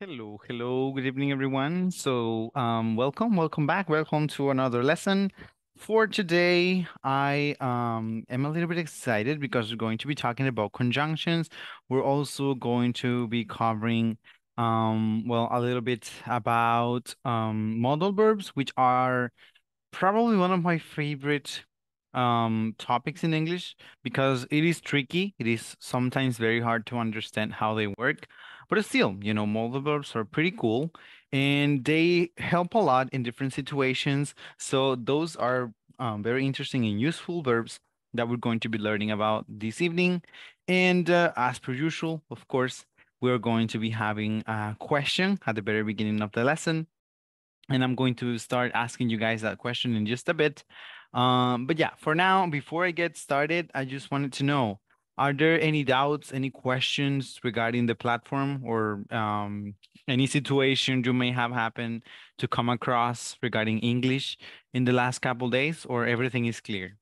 Hello, hello, good evening, everyone. So um, welcome, welcome back, welcome to another lesson. For today, I um, am a little bit excited because we're going to be talking about conjunctions. We're also going to be covering, um, well, a little bit about um, modal verbs, which are probably one of my favorite um topics in english because it is tricky it is sometimes very hard to understand how they work but still, you know, modal verbs are pretty cool and they help a lot in different situations. So those are um, very interesting and useful verbs that we're going to be learning about this evening. And uh, as per usual, of course, we're going to be having a question at the very beginning of the lesson. And I'm going to start asking you guys that question in just a bit. Um, but yeah, for now, before I get started, I just wanted to know are there any doubts, any questions regarding the platform or um, any situation you may have happened to come across regarding English in the last couple days or everything is clear?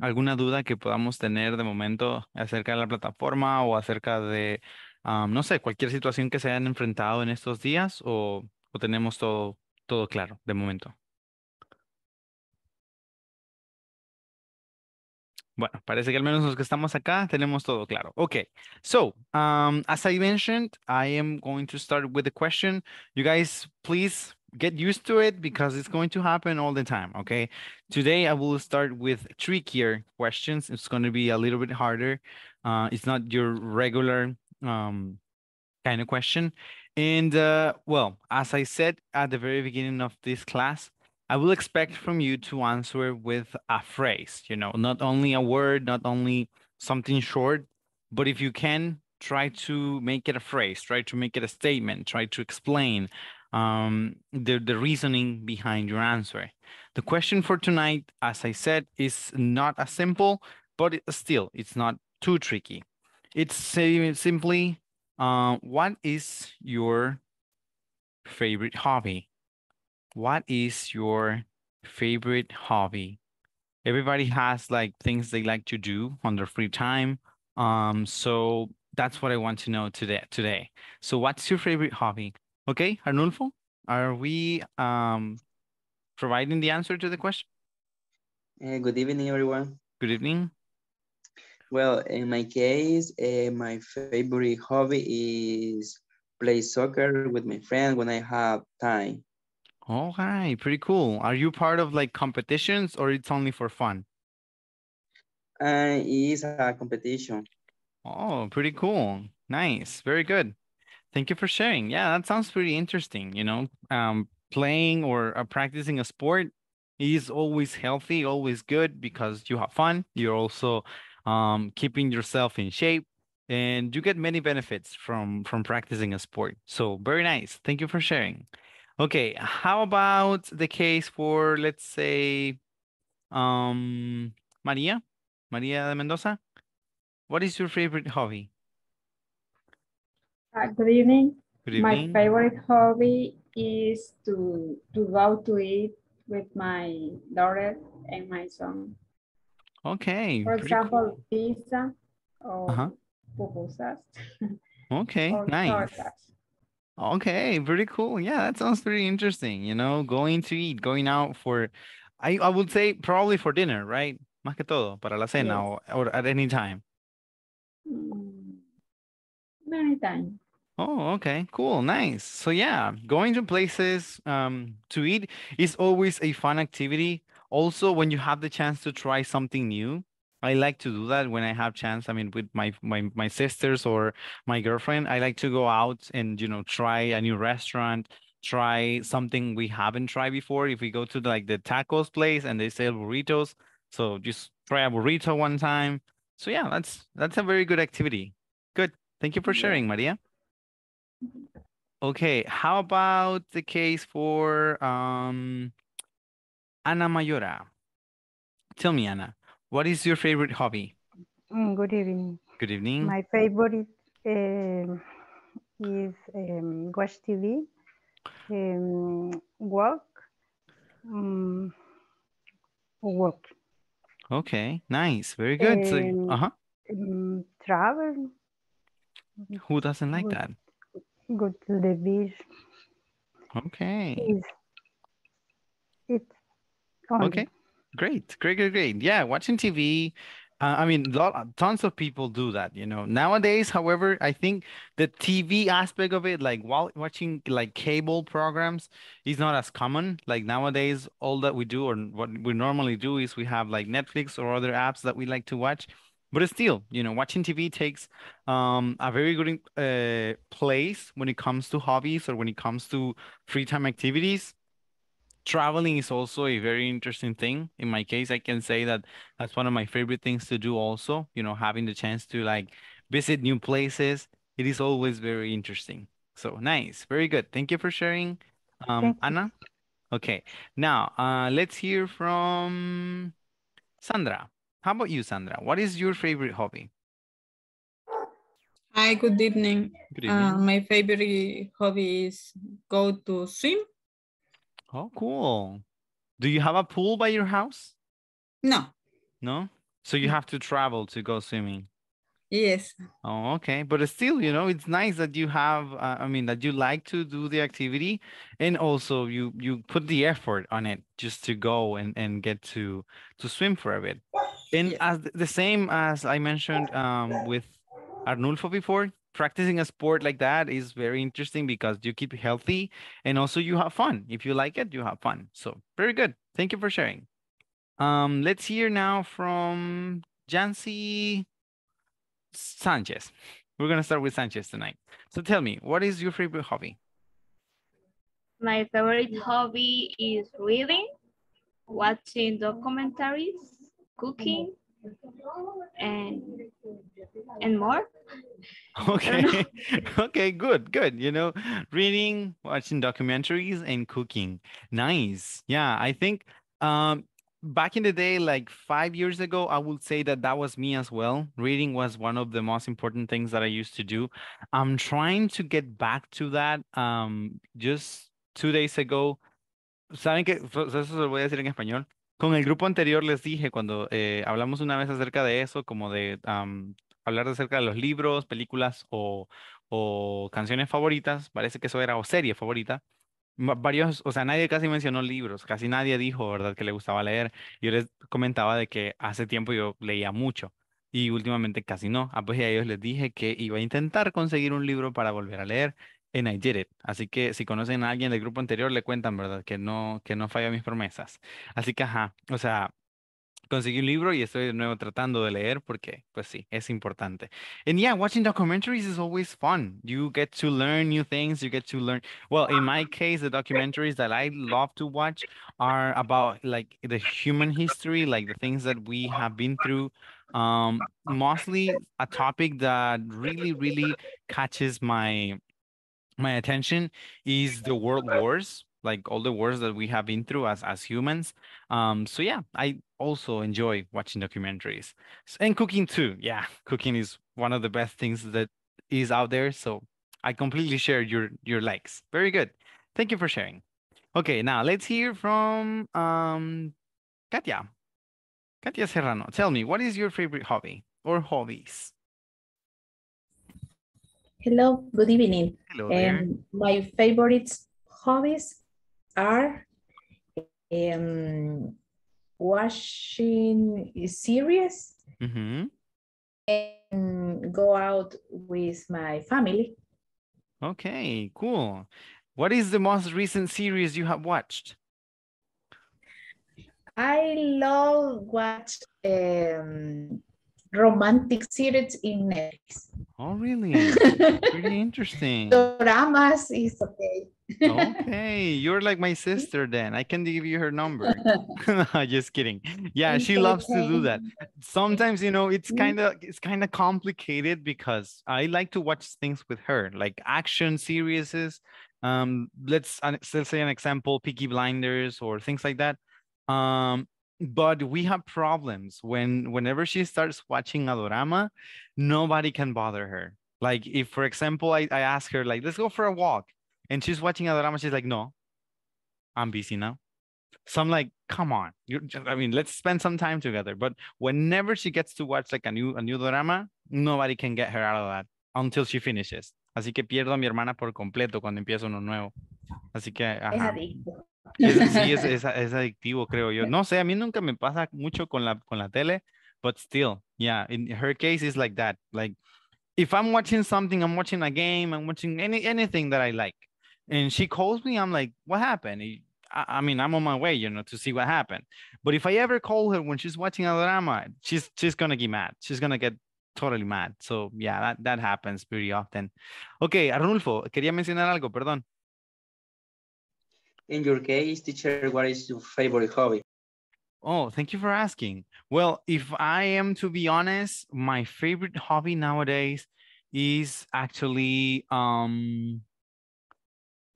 ¿Alguna duda que podamos tener de momento acerca de la plataforma o acerca de, um, no sé, cualquier situación que se hayan enfrentado en estos días o, o tenemos todo, todo claro de momento? Bueno, parece que al menos los que estamos acá tenemos todo claro. Okay, so um, as I mentioned, I am going to start with a question. You guys, please get used to it because it's going to happen all the time, okay? Today, I will start with trickier questions. It's going to be a little bit harder. Uh, it's not your regular um, kind of question. And uh, well, as I said at the very beginning of this class, I will expect from you to answer with a phrase, you know, not only a word, not only something short, but if you can, try to make it a phrase, try to make it a statement, try to explain um, the, the reasoning behind your answer. The question for tonight, as I said, is not as simple, but it, still, it's not too tricky. It's simply, uh, what is your favorite hobby? what is your favorite hobby? Everybody has like things they like to do on their free time. Um, so that's what I want to know today. Today, so what's your favorite hobby? Okay, Arnulfo, are we um providing the answer to the question? Uh, good evening, everyone. Good evening. Well, in my case, uh, my favorite hobby is play soccer with my friend when I have time. All right, pretty cool. Are you part of like competitions or it's only for fun? Uh, it's a competition. Oh, pretty cool. Nice. Very good. Thank you for sharing. Yeah, that sounds pretty interesting. You know, um, playing or uh, practicing a sport is always healthy, always good because you have fun. You're also um, keeping yourself in shape and you get many benefits from from practicing a sport. So very nice. Thank you for sharing. Okay, how about the case for, let's say, um, Maria, Maria de Mendoza? What is your favorite hobby? Uh, good, evening. good evening. My favorite hobby is to, to go to eat with my daughter and my son. Okay. For example, cool. pizza or uh -huh. pupusas. Okay, nice. Tortas. Okay, pretty cool. Yeah, that sounds pretty interesting. You know, going to eat, going out for, I, I would say probably for dinner, right? Más que todo, para la cena yes. or, or, at any time. Mm, Anytime. Oh, okay, cool, nice. So yeah, going to places um, to eat is always a fun activity. Also, when you have the chance to try something new, I like to do that when I have chance. I mean, with my my my sisters or my girlfriend, I like to go out and you know try a new restaurant, try something we haven't tried before. If we go to the, like the tacos place and they sell burritos, so just try a burrito one time. So yeah, that's that's a very good activity. Good. Thank you for sharing, Maria. Okay, how about the case for um Ana Mayora? Tell me, Ana, what is your favorite hobby? Mm, good evening. Good evening. My favorite uh, is um, watch TV, um, walk, um, walk. Okay, nice, very good. so, um, uh huh. Mm, travel. Who doesn't like go, that? Go to the beach. Okay. It's, it's okay. Great, great, great, great. Yeah, watching TV. Uh, I mean, lot, tons of people do that, you know. Nowadays, however, I think the TV aspect of it, like while watching like cable programs, is not as common. Like nowadays, all that we do or what we normally do is we have like Netflix or other apps that we like to watch. But still, you know, watching TV takes um, a very good uh, place when it comes to hobbies or when it comes to free time activities traveling is also a very interesting thing. In my case, I can say that that's one of my favorite things to do also, you know, having the chance to like visit new places. It is always very interesting. So nice. Very good. Thank you for sharing. Um, Anna. Okay. Now, uh, let's hear from Sandra. How about you, Sandra? What is your favorite hobby? Hi, good evening. Good evening. Uh, my favorite hobby is go to swim Oh, cool. Do you have a pool by your house? No. No? So you have to travel to go swimming. Yes. Oh, okay. But still, you know, it's nice that you have. Uh, I mean, that you like to do the activity, and also you you put the effort on it just to go and and get to to swim for a bit. And yes. as the same as I mentioned um, with Arnulfo before, practicing a sport like that is very interesting because you keep healthy and also you have fun. If you like it, you have fun. So very good. Thank you for sharing. Um, let's hear now from Jancy Sanchez. We're gonna start with Sanchez tonight. So tell me, what is your favorite hobby? My favorite hobby is reading, watching documentaries, cooking, and and more okay okay good good you know reading watching documentaries and cooking nice yeah i think um back in the day like five years ago i would say that that was me as well reading was one of the most important things that i used to do i'm trying to get back to that um just two days ago saben que eso lo voy a decir en español Con el grupo anterior les dije, cuando eh, hablamos una vez acerca de eso, como de hablar acerca de los libros, películas o, o, canciones favoritas, parece que eso era, o serie favorita, varios, o sea, nadie casi mencionó libros, casi nadie dijo, ¿verdad?, que le gustaba leer. Yo les comentaba de que hace tiempo yo leía mucho y últimamente casi no. Ah, pues ya ellos les dije que iba a intentar conseguir un libro para volver a leer And I did it. Así que si conocen a alguien del grupo anterior, le cuentan, ¿verdad? Que no, que no falla mis promesas. Así que, ajá, o sea, conseguí un libro y estoy de nuevo tratando de leer porque, pues sí, es importante. And yeah, watching documentaries is always fun. You get to learn new things. You get to learn. Well, in my case, the documentaries that I love to watch are about like the human history, like the things that we have been through. Um, mostly a topic that really, really catches my my attention is the world wars like all the wars that we have been through as as humans um so yeah i also enjoy watching documentaries and cooking too yeah cooking is one of the best things that is out there so i completely share your your likes very good thank you for sharing okay now let's hear from um katya katya serrano tell me what is your favorite hobby or hobbies Hello, good evening. Hello um, my favorite hobbies are um, watching series mm -hmm. and go out with my family. Okay, cool. What is the most recent series you have watched? I love watch um, romantic series in Netflix. Oh, really? Pretty interesting. Doramas is okay. okay, you're like my sister then. I can give you her number. Just kidding. Yeah, she loves to do that. Sometimes, you know, it's mm. kind of it's kind of complicated because I like to watch things with her, like action series. Um, let's, let's say an example, Peaky Blinders or things like that. Um, but we have problems when whenever she starts watching a drama, nobody can bother her like if for example I, I ask her like let's go for a walk and she's watching a drama, she's like no i'm busy now so i'm like come on you i mean let's spend some time together but whenever she gets to watch like a new a new drama, nobody can get her out of that until she finishes así que pierdo a mi hermana por completo cuando empiezo uno nuevo así que ajá. es adicto Es, sí, es, adictivo, creo yo. No sé, a mí nunca me pasa mucho con la, con la tele, but still, yeah, in her case it's like that. Like, if I'm watching something, I'm watching a game, I'm watching any, anything that I like, and she calls me, I'm like, what happened? I, I mean, I'm on my way, you know, to see what happened. But if I ever call her when she's watching a drama, she's she's gonna get mad. She's gonna get totally mad. So yeah, that, that happens pretty often. Okay, Arnulfo, quería mencionar algo, perdón. In your case, teacher, what is your favorite hobby? Oh, thank you for asking. Well, if I am to be honest, my favorite hobby nowadays is actually um,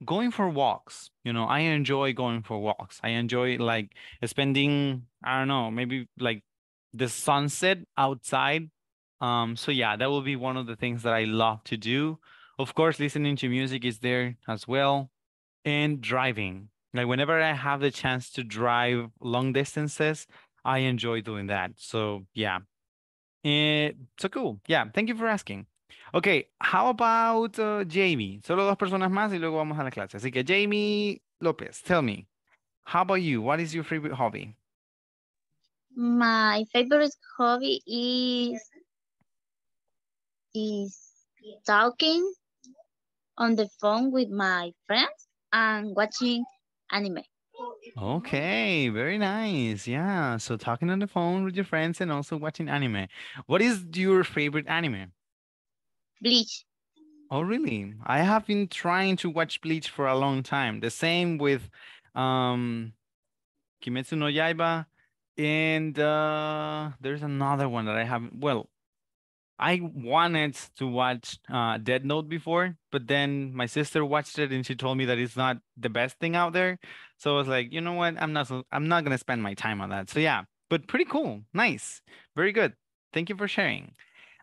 going for walks. You know, I enjoy going for walks. I enjoy like spending, I don't know, maybe like the sunset outside. Um, so yeah, that will be one of the things that I love to do. Of course, listening to music is there as well and driving. Like whenever I have the chance to drive long distances, I enjoy doing that. So yeah, it, eh, so cool. Yeah, thank you for asking. Okay, how about uh, Jamie? Solo dos personas más y luego vamos a la clase. Así que Jamie López, tell me, how about you? What is your favorite hobby? My favorite hobby is is talking on the phone with my friends and watching anime. Okay, very nice. Yeah, so talking on the phone with your friends and also watching anime. What is your favorite anime? Bleach. Oh, really? I have been trying to watch Bleach for a long time. The same with um, Kimetsu no Yaiba. And uh, there's another one that I haven't, well, I wanted to watch uh, Dead Note before, but then my sister watched it and she told me that it's not the best thing out there. So I was like, you know what? I'm not. I'm not gonna spend my time on that. So yeah, but pretty cool, nice, very good. Thank you for sharing.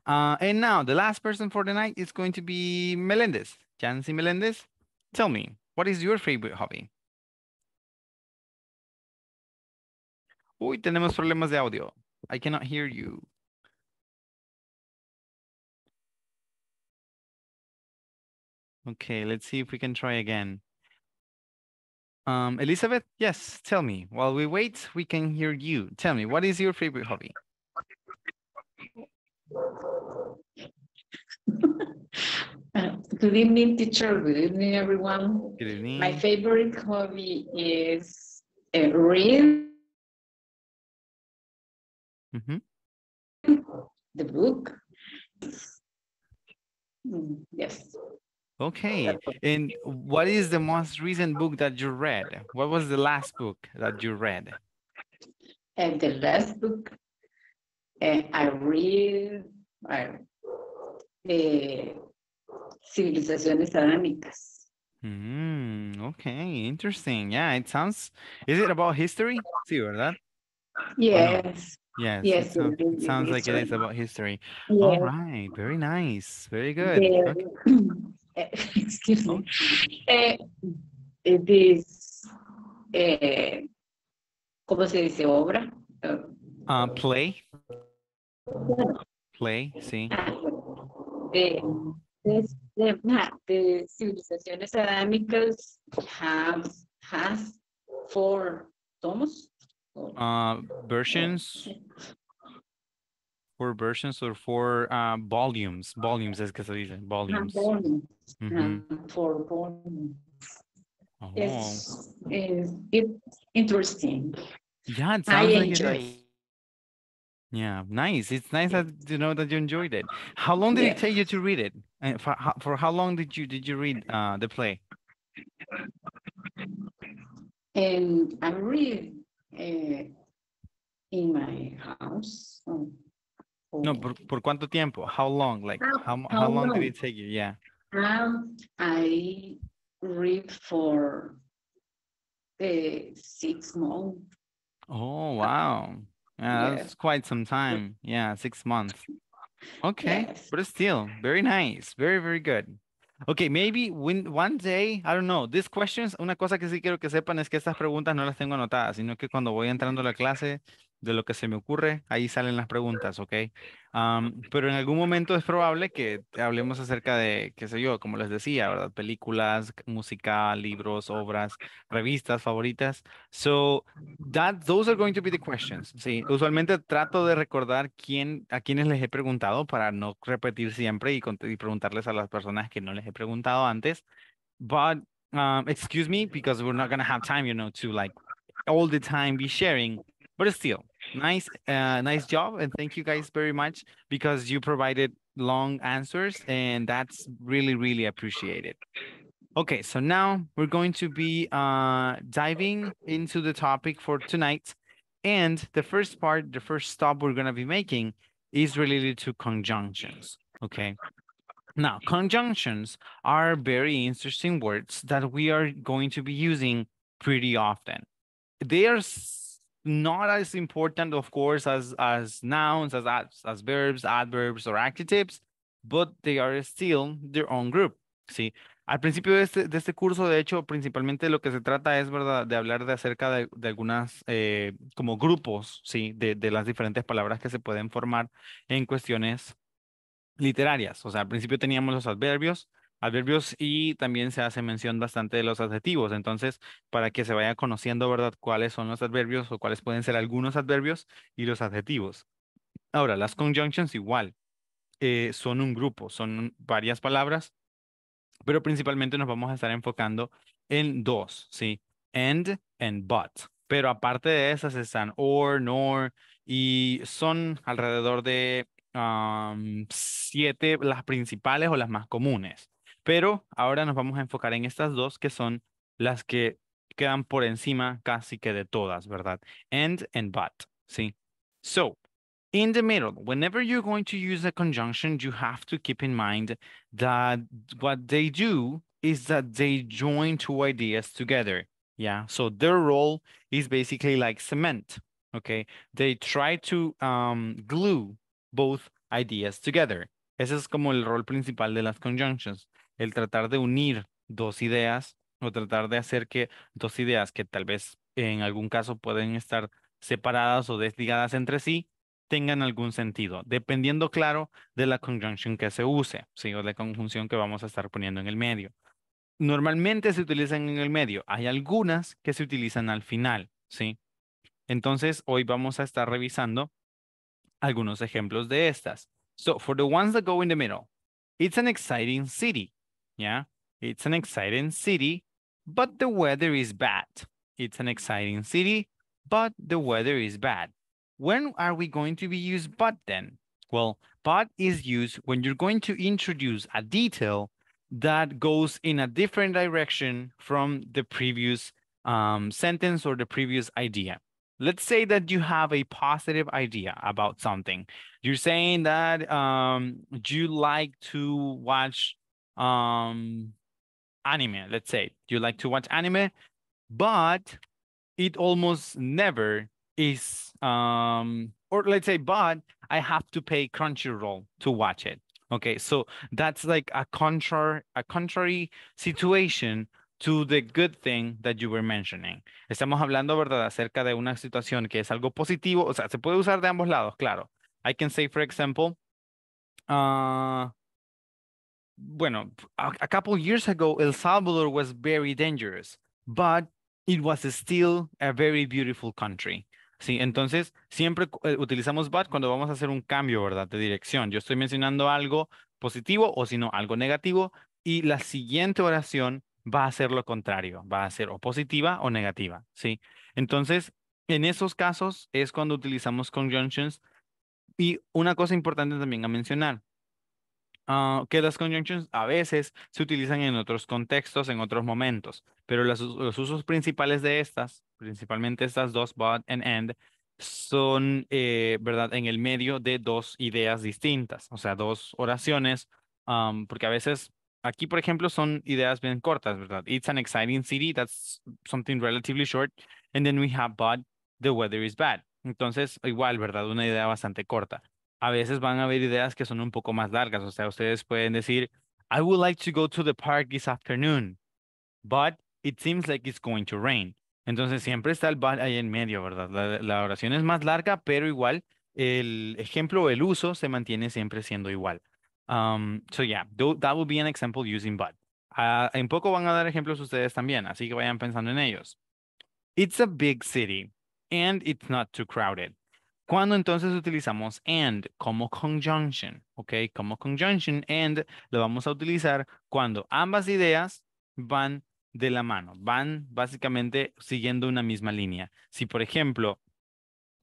Uh, and now the last person for the night is going to be Melendez. Jancy Melendez, tell me, what is your favorite hobby? Uy, tenemos problemas de audio. I cannot hear you. Okay, let's see if we can try again. Um, Elizabeth, yes, tell me. While we wait, we can hear you. Tell me, what is your favorite hobby? Good evening, teacher. Good evening, everyone. Good evening. My favorite hobby is uh, mm -hmm. the book. Mm, yes. Okay. And what is the most recent book that you read? What was the last book that you read? And the last book uh, I read uh, uh, Civilizaciones Arámicas. Mm, okay, interesting. Yeah, it sounds. Is it about history? See, that? Yes. Yes. Yes. So, it sounds like it is about history. Yes. All right. Very nice. Very good. Okay. Eh, excuse me, eh, this, eh, ¿cómo se dice? Obra. Uh, play. Play, sí. De, ah, the, de, de civilizaciones adámicas have, has four tomos. Uh, versions. four versions or four uh, volumes. Volumes es que se dice, volumes. volumes. Mm -hmm. Four volumes. Oh. It's, it's, interesting. Yeah, it sounds I like enjoy. It yeah, nice. It's nice that you know that you enjoyed it. How long did yeah. it take you to read it? And uh, for how, for how long did you did you read uh, the play? And I read uh, in my house. Um, No, ¿por, por cuánto tiempo? How long? Like, how, how, long, did it take you? Yeah. Um, I read for eh, six months. Oh, wow. Yeah, that's quite some time. Yeah, six months. Okay, but still very nice. Very, very good. Okay, maybe when, one day, I don't know, these questions, una cosa que sí quiero que sepan es que estas preguntas no las tengo anotadas, sino que cuando voy entrando a la clase de lo que se me ocurre, ahí salen las preguntas, ¿ok? pero en algún momento es probable que hablemos acerca de, qué sé yo, como les decía, ¿verdad? Películas, música, libros, obras, revistas favoritas. So, that, those are going to be the questions. Sí, usualmente trato de recordar quién, a quienes les he preguntado para no repetir siempre y, y preguntarles a las personas que no les he preguntado antes. But, um, excuse me, because we're not going to have time, you know, to like all the time be sharing, but still. nice uh, nice job and thank you guys very much because you provided long answers and that's really really appreciated okay so now we're going to be uh, diving into the topic for tonight and the first part the first stop we're going to be making is related to conjunctions okay now conjunctions are very interesting words that we are going to be using pretty often they are not as important, of course, as as nouns, as as, verbs, adverbs, or adjectives, but they are still their own group. Sí. Al principio de este, de este curso, de hecho, principalmente lo que se trata es ¿verdad? de hablar de acerca de, de algunas eh, como grupos, sí, de, de las diferentes palabras que se pueden formar en cuestiones literarias. O sea, al principio teníamos los adverbios, adverbios y también se hace mención bastante de los adjetivos. Entonces, para que se vaya conociendo, ¿verdad? Cuáles son los adverbios o cuáles pueden ser algunos adverbios y los adjetivos. Ahora, las conjunctions igual. Eh, son un grupo, son varias palabras, pero principalmente nos vamos a estar enfocando en dos, ¿sí? And and but. Pero aparte de esas están or, nor, y son alrededor de siete las principales o las más comunes. Pero ahora nos vamos a enfocar en estas dos que son las que quedan por encima casi que de todas, ¿verdad? And and but, ¿sí? So, in the middle, whenever you're going to use a conjunction, you have to keep in mind that what they do is that they join two ideas together. Yeah, so their role is basically like cement, okay? They try to um, glue both ideas together. Ese es como el rol principal de las conjunctions. el tratar de unir dos ideas o tratar de hacer que dos ideas que tal vez en algún caso pueden estar separadas o desligadas entre sí tengan algún sentido, dependiendo, claro, de la conjunción que se use, ¿sí? o la conjunción que vamos a estar poniendo en el medio. Normalmente se utilizan en el medio, hay algunas que se utilizan al final, ¿sí? Entonces, hoy vamos a estar revisando algunos ejemplos de estas. So, for the ones that go in the middle, it's an exciting city. Yeah, it's an exciting city, but the weather is bad. It's an exciting city, but the weather is bad. When are we going to be used? but then? Well, but is used when you're going to introduce a detail that goes in a different direction from the previous um, sentence or the previous idea. Let's say that you have a positive idea about something. You're saying that um, you like to watch um, anime, let's say you like to watch anime, but it almost never is, um, or let's say, but I have to pay Crunchyroll to watch it. Okay, so that's like a contrary a contrary situation to the good thing that you were mentioning. Estamos hablando, ¿verdad?, acerca de una situación que es algo positivo, o sea, se puede usar de ambos lados, claro. I can say, for example, uh, bueno, a, couple years ago, El Salvador was very dangerous, but it was still a very beautiful country. Sí, entonces siempre eh, utilizamos but cuando vamos a hacer un cambio, ¿verdad? De dirección. Yo estoy mencionando algo positivo o si no, algo negativo y la siguiente oración va a ser lo contrario, va a ser o positiva o negativa, ¿sí? Entonces, en esos casos es cuando utilizamos conjunctions y una cosa importante también a mencionar, Ah, que las conjunctions a veces se utilizan en otros contextos, en otros momentos, pero los, usos principales de estas, principalmente estas dos, but and end, son, eh, ¿verdad?, en el medio de dos ideas distintas, o sea, dos oraciones, porque a veces aquí, por ejemplo, son ideas bien cortas, ¿verdad? It's an exciting city, that's something relatively short, and then we have but the weather is bad. Entonces, igual, ¿verdad? Una idea bastante corta a veces van a haber ideas que son un poco más largas. O sea, ustedes pueden decir, I would like to go to the park this afternoon, but it seems like it's going to rain. Entonces siempre está el but ahí en medio, ¿verdad? La, oración es más larga, pero igual el ejemplo o el uso se mantiene siempre siendo igual. Um, so yeah, that would be an example using but. Ah, en poco van a dar ejemplos ustedes también, así que vayan pensando en ellos. It's a big city and it's not too crowded. Cuando entonces utilizamos and como conjunction, ¿ok? Como conjunction, and lo vamos a utilizar cuando ambas ideas van de la mano, van básicamente siguiendo una misma línea. Si, por ejemplo,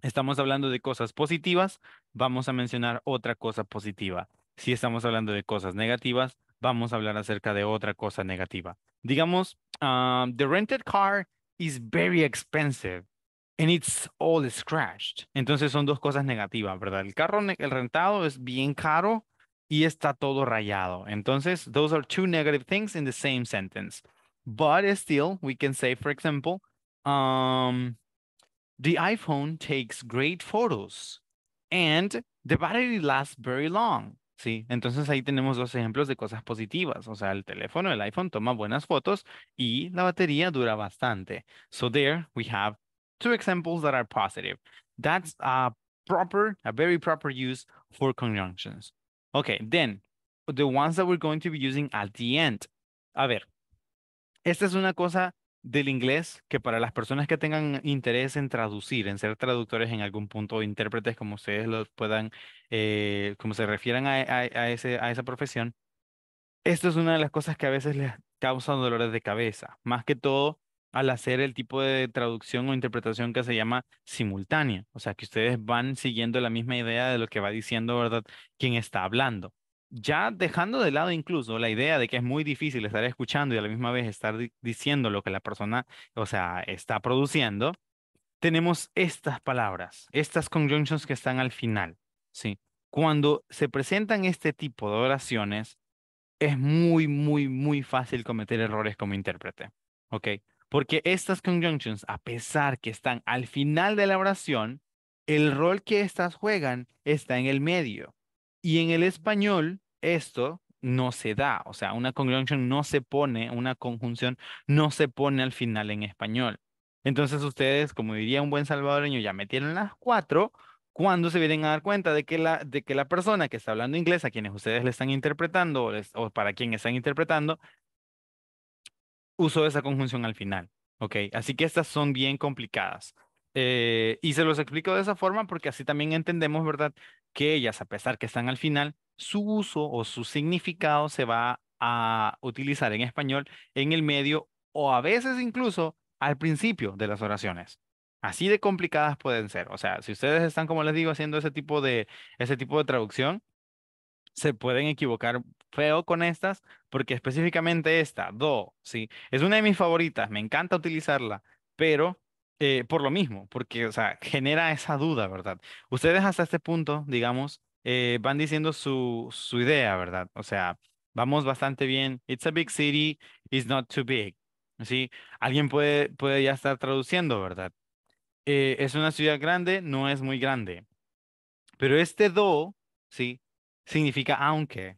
estamos hablando de cosas positivas, vamos a mencionar otra cosa positiva. Si estamos hablando de cosas negativas, vamos a hablar acerca de otra cosa negativa. Digamos, ah, the rented car is very expensive. and it's all scratched. Entonces son dos cosas negativas, ¿verdad? El carro, el rentado es bien caro y está todo rayado. Entonces, those are two negative things in the same sentence. But still, we can say, for example, um, the iPhone takes great photos and the battery lasts very long. Sí, entonces ahí tenemos dos ejemplos de cosas positivas. O sea, el teléfono, el iPhone toma buenas fotos y la batería dura bastante. So there we have two examples that are positive. That's a proper, a very proper use for conjunctions. Okay, then the ones that we're going to be using at the end. A ver, esta es una cosa del inglés que para las personas que tengan interés en traducir, en ser traductores en algún punto, o intérpretes como ustedes lo puedan, eh, como se refieran a, ese, a esa profesión, esto es una de las cosas que a veces les causan dolores de cabeza. Más que todo al hacer el tipo de traducción o interpretación que se llama simultánea. O sea, que ustedes van siguiendo la misma idea de lo que va diciendo, ¿verdad? Quien está hablando. Ya dejando de lado incluso la idea de que es muy difícil estar escuchando y a la misma vez estar diciendo lo que la persona, o sea, está produciendo, tenemos estas palabras, estas conjunctions que están al final, ¿sí? Cuando se presentan este tipo de oraciones, es muy, muy, muy fácil cometer errores como intérprete, ¿ok? Porque estas conjunctions, a pesar que están al final de la oración, el rol que estas juegan está en el medio. Y en el español, esto no se da. O sea, una conjunction no se pone, una conjunción no se pone al final en español. Entonces ustedes, como diría un buen salvadoreño, ya metieron las cuatro cuando se vienen a dar cuenta de que la, de que la persona que está hablando inglés, a quienes ustedes le están interpretando o, para quien están interpretando, de esa conjunción al final. Ok, así que estas son bien complicadas. Eh, y se los explico de esa forma porque así también entendemos, ¿verdad? Que ellas, a pesar que están al final, su uso o su significado se va a utilizar en español en el medio o a veces incluso al principio de las oraciones. Así de complicadas pueden ser. O sea, si ustedes están, como les digo, haciendo ese tipo de, ese tipo de traducción, se pueden equivocar feo con estas, porque específicamente esta, Do, ¿sí? Es una de mis favoritas, me encanta utilizarla, pero eh, por lo mismo, porque, o sea, genera esa duda, ¿verdad? Ustedes hasta este punto, digamos, eh, van diciendo su, su idea, ¿verdad? O sea, vamos bastante bien. It's a big city, it's not too big. ¿Sí? Alguien puede, puede ya estar traduciendo, ¿verdad? Eh, es una ciudad grande, no es muy grande. Pero este do, ¿sí? significa aunque.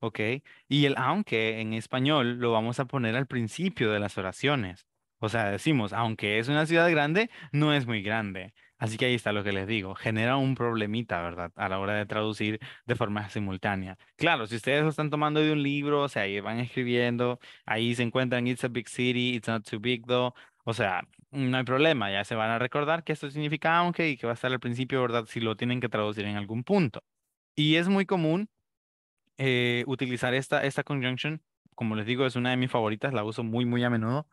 ¿Ok? Y el aunque en español lo vamos a poner al principio de las oraciones. O sea, decimos, aunque es una ciudad grande, no es muy grande. Así que ahí está lo que les digo. Genera un problemita, ¿verdad? A la hora de traducir de forma simultánea. Claro, si ustedes lo están tomando de un libro, o sea, ahí van escribiendo, ahí se encuentran, it's a big city, it's not too big though. O sea, no hay problema, ya se van a recordar que esto significa aunque y que va a estar al principio, ¿verdad? Si lo tienen que traducir en algún punto. Y es muy común eh, utilizar esta, esta conjunction. Como les digo, es una de mis favoritas, la uso muy, muy a menudo,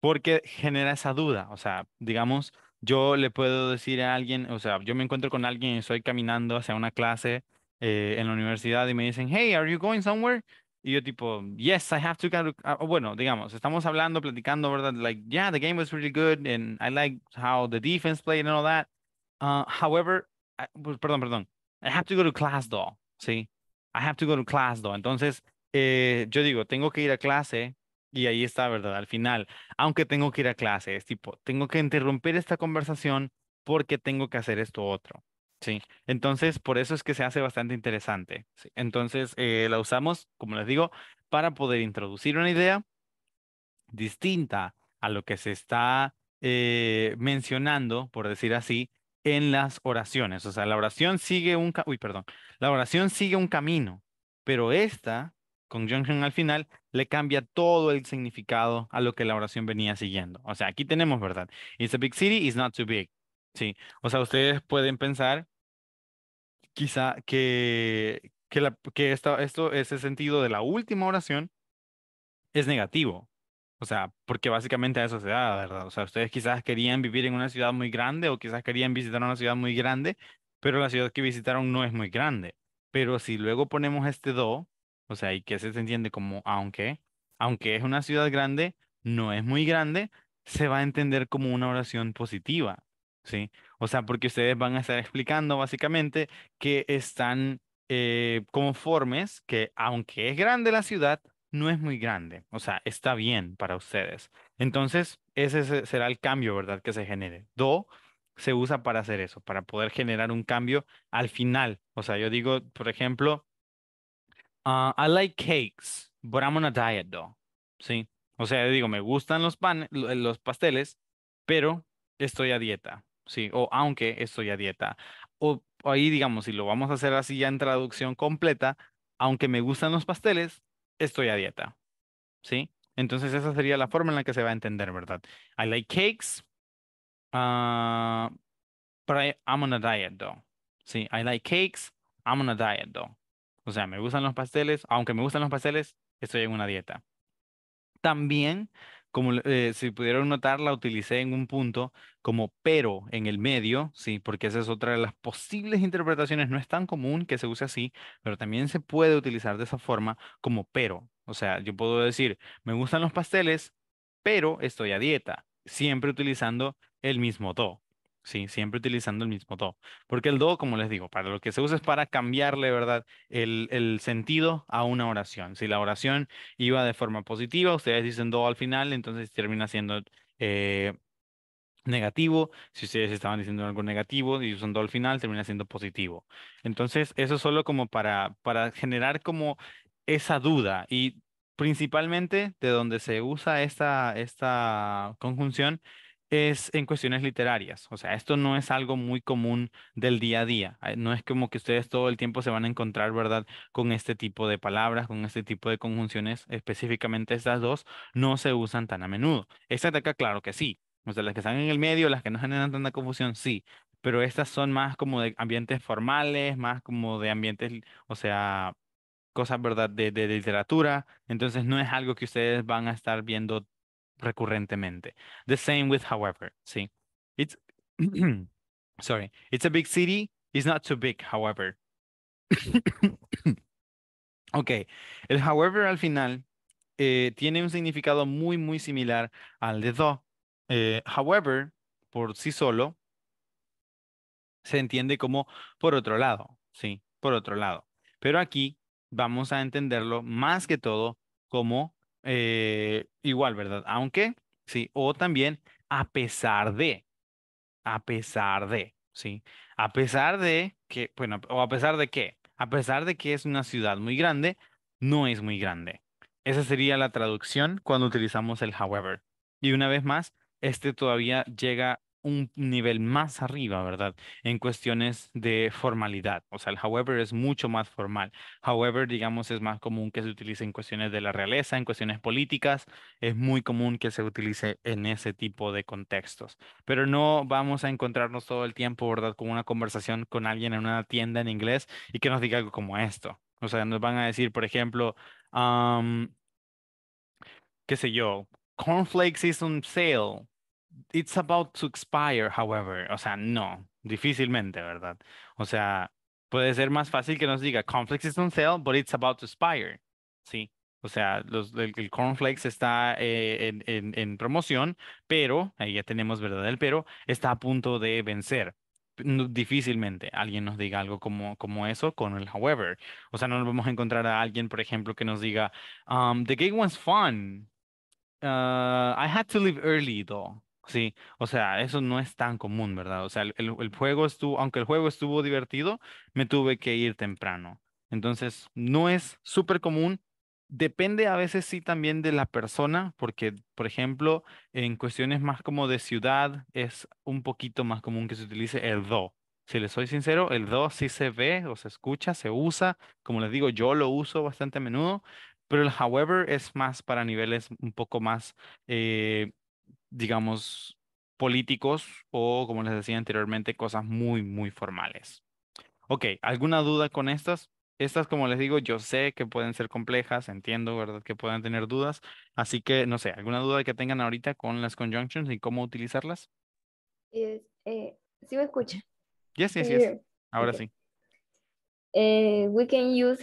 porque genera esa duda. O sea, digamos, yo le puedo decir a alguien, o sea, yo me encuentro con alguien y estoy caminando hacia una clase eh, en la universidad y me dicen, hey, are you going somewhere? Y yo tipo, yes, I have to go. Ah, bueno, digamos, estamos hablando, platicando, ¿verdad? Like, yeah, the game was really good and I like how the defense played and all that. Ah, however, ah, pues, perdón, perdón. I have to go to class though, ¿sí? I have to go to class though. Entonces, eh, yo digo, tengo que ir a clase y ahí está, ¿verdad? Al final, aunque tengo que ir a clase, es tipo, tengo que interrumpir esta conversación porque tengo que hacer esto otro, ¿sí? Entonces, por eso es que se hace bastante interesante. ¿sí? Entonces, eh, la usamos, como les digo, para poder introducir una idea distinta a lo que se está eh, mencionando, por decir así, en las oraciones. O sea, la oración sigue un, uy, perdón, la oración sigue un camino, pero esta, con al final, le cambia todo el significado a lo que la oración venía siguiendo. O sea, aquí tenemos, ¿verdad? It's a big city, it's not too big. Sí, o sea, ustedes pueden pensar quizá que, que, la, que esta, esto, ese sentido de la última oración es negativo, o sea, porque básicamente a eso se da, ¿verdad? O sea, ustedes quizás querían vivir en una ciudad muy grande o quizás querían visitar una ciudad muy grande, pero la ciudad que visitaron no es muy grande. Pero si luego ponemos este do, o sea, y que se entiende como aunque, aunque es una ciudad grande, no es muy grande, se va a entender como una oración positiva, ¿sí? O sea, porque ustedes van a estar explicando básicamente que están eh, conformes, que aunque es grande la ciudad, no es muy grande, o sea, está bien para ustedes. Entonces, ese será el cambio, ¿verdad? Que se genere. Do se usa para hacer eso, para poder generar un cambio al final. O sea, yo digo, por ejemplo, ah, I like cakes, but I'm on a diet though. ¿Sí? O sea, yo digo, me gustan los, pan, los pasteles, pero estoy a dieta. ¿Sí? O aunque estoy a dieta. O ahí, digamos, si lo vamos a hacer así ya en traducción completa, aunque me gustan los pasteles, estoy a dieta. ¿Sí? Entonces esa sería la forma en la que se va a entender, ¿verdad? I like cakes, ah, but I'm on a diet though. Sí, I like cakes, I'm on a diet though. O sea, me gustan los pasteles, aunque me gustan los pasteles, estoy en una dieta. También como eh, si pudieron notar, la utilicé en un punto como pero en el medio, sí, porque esa es otra de las posibles interpretaciones. No es tan común que se use así, pero también se puede utilizar de esa forma como pero. O sea, yo puedo decir, me gustan los pasteles, pero estoy a dieta, siempre utilizando el mismo do. Sí, siempre utilizando el mismo do. Porque el do, como les digo, para lo que se usa es para cambiarle, ¿verdad? El, el, sentido a una oración. Si la oración iba de forma positiva, ustedes dicen do al final, entonces termina siendo eh, negativo. Si ustedes estaban diciendo algo negativo y usan do al final, termina siendo positivo. Entonces, eso es solo como para, para generar como esa duda. Y principalmente de donde se usa esta, esta conjunción es en cuestiones literarias. O sea, esto no es algo muy común del día a día. Eh, no es como que ustedes todo el tiempo se van a encontrar, ¿verdad? Con este tipo de palabras, con este tipo de conjunciones, específicamente estas dos, no se usan tan a menudo. Esta de acá, claro que sí. O sea, las que están en el medio, las que no generan tanta confusión, sí. Pero estas son más como de ambientes formales, más como de ambientes, o sea, cosas, ¿verdad? De, literatura. Entonces no es algo que ustedes van a estar viendo recurrentemente. The same with however, ¿sí? It's, sorry, it's a big city, it's not too big, however. ok, el however al final eh, tiene un significado muy, muy similar al de do. Eh, however, por sí solo, se entiende como por otro lado, ¿sí? Por otro lado. Pero aquí vamos a entenderlo más que todo como eh, igual, ¿verdad? Aunque, sí, o también a pesar de, a pesar de, sí, a pesar de que, bueno, o a pesar de que, a pesar de que es una ciudad muy grande, no es muy grande. Esa sería la traducción cuando utilizamos el however. Y una vez más, este todavía llega un nivel más arriba, ¿verdad? En cuestiones de formalidad. O sea, el however es mucho más formal. However, digamos, es más común que se utilice en cuestiones de la realeza, en cuestiones políticas. Es muy común que se utilice en ese tipo de contextos. Pero no vamos a encontrarnos todo el tiempo, ¿verdad? Con una conversación con alguien en una tienda en inglés y que nos diga algo como esto. O sea, nos van a decir, por ejemplo, qué sé yo, cornflakes is on sale it's about to expire, however. O sea, no, difícilmente, ¿verdad? O sea, puede ser más fácil que nos diga cornflakes is on sale, but it's about to expire. Sí. O sea, los, el, el, cornflakes está eh, en, en, en, promoción, pero, ahí ya tenemos, ¿verdad? El pero está a punto de vencer. Difícilmente alguien nos diga algo como, como eso con el however. O sea, no nos vamos a encontrar a alguien, por ejemplo, que nos diga, um, the game was fun. Uh, I had to leave early, though. Sí, o sea, eso no es tan común, ¿verdad? O sea, el, juego estuvo, aunque el juego estuvo divertido, me tuve que ir temprano. Entonces, no es súper común. Depende a veces sí también de la persona, porque, por ejemplo, en cuestiones más como de ciudad, es un poquito más común que se utilice el do. Si les soy sincero, el do sí se ve o se escucha, se usa. Como les digo, yo lo uso bastante a menudo, pero el however es más para niveles un poco más... Eh, digamos, políticos o, como les decía anteriormente, cosas muy, muy formales. Ok, ¿alguna duda con estas? Estas, como les digo, yo sé que pueden ser complejas, entiendo, ¿verdad? Que pueden tener dudas. Así que, no sé, ¿alguna duda que tengan ahorita con las conjunctions y cómo utilizarlas? Eh, ¿Sí me escucha? Yes, yes, yes. Eh, Ahora sí. Eh, we can use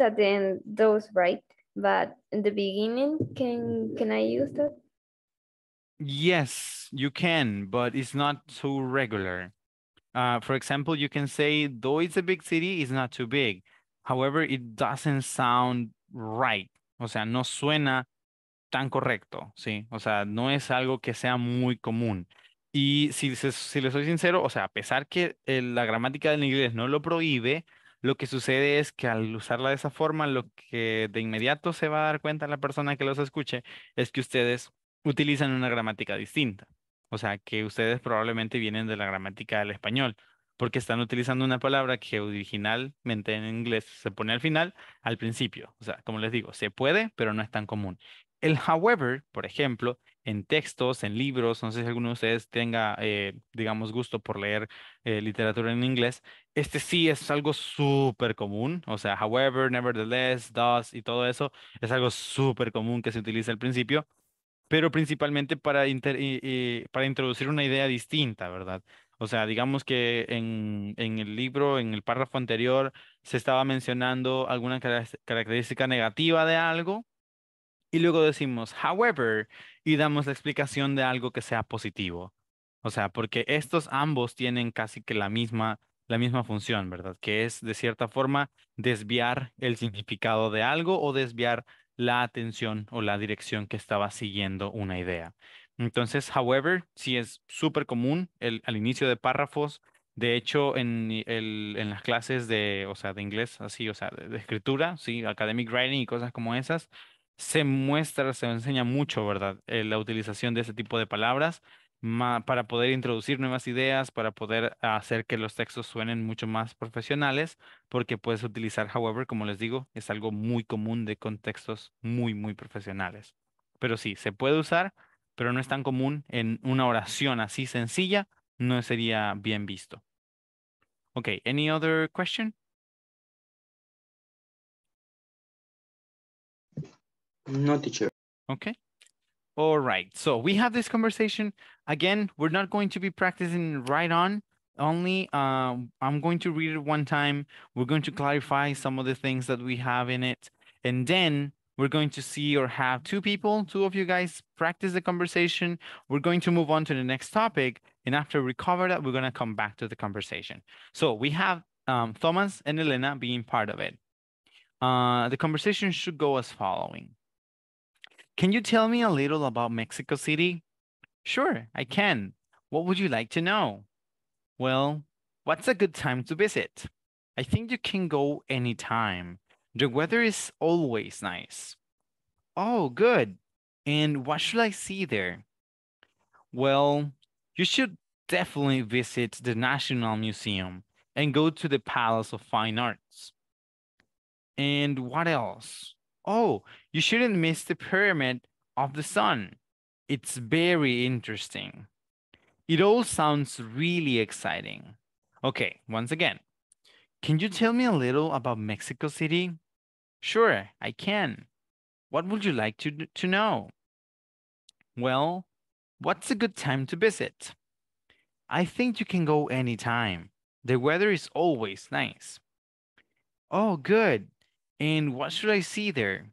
those, right? But in the beginning, can, can I use Yes, you can, but it's not too regular. Uh, for example, you can say, though it's a big city, it's not too big. However, it doesn't sound right. O sea, no suena tan correcto, ¿sí? O sea, no es algo que sea muy común. Y si, si le soy sincero, o sea, a pesar que eh, la gramática del inglés no lo prohíbe, lo que sucede es que al usarla de esa forma, lo que de inmediato se va a dar cuenta la persona que los escuche es que ustedes utilizan una gramática distinta. O sea, que ustedes probablemente vienen de la gramática del español, porque están utilizando una palabra que originalmente en inglés se pone al final, al principio. O sea, como les digo, se puede, pero no es tan común. El however, por ejemplo, en textos, en libros, no sé si alguno de ustedes tenga, eh, digamos, gusto por leer eh, literatura en inglés, este sí es algo súper común, o sea, however, nevertheless, does y todo eso es algo súper común que se utiliza al principio, pero principalmente para, para introducir una idea distinta, ¿verdad? O sea, digamos que en, en, el libro, en el párrafo anterior, se estaba mencionando alguna característica negativa de algo y luego decimos, however, y damos la explicación de algo que sea positivo. O sea, porque estos ambos tienen casi que la misma, la misma función, ¿verdad? Que es, de cierta forma, desviar el significado de algo o desviar la atención o la dirección que estaba siguiendo una idea. Entonces, however, si es súper común al inicio de párrafos. De hecho, en, las clases de, o sea, de inglés, así, o sea, de, escritura, sí, academic writing y cosas como esas, se muestra, se enseña mucho, ¿verdad? Eh, la utilización de ese tipo de palabras para poder introducir nuevas ideas, para poder hacer que los textos suenen mucho más profesionales, porque puedes utilizar however, como les digo, es algo muy común de contextos muy, muy profesionales. Pero sí, se puede usar, pero no es tan común en una oración así sencilla, no sería bien visto. Ok, any other question? No, teacher. Okay. All right, so we have this conversation. Again, we're not going to be practicing right on, only um, I'm going to read it one time. We're going to clarify some of the things that we have in it. And then we're going to see or have two people, two of you guys practice the conversation. We're going to move on to the next topic. And after we cover that, we're going to come back to the conversation. So we have um, Thomas and Elena being part of it. Uh, the conversation should go as following. Can you tell me a little about Mexico City? Sure, I can. What would you like to know? Well, what's a good time to visit? I think you can go anytime. The weather is always nice. Oh, good. And what should I see there? Well, you should definitely visit the National Museum and go to the Palace of Fine Arts. And what else? oh, you shouldn't miss the pyramid of the sun. It's very interesting. It all sounds really exciting. Okay, once again, can you tell me a little about Mexico City? Sure, I can. What would you like to, to know? Well, what's a good time to visit? I think you can go anytime. The weather is always nice. Oh, good. And what should I see there?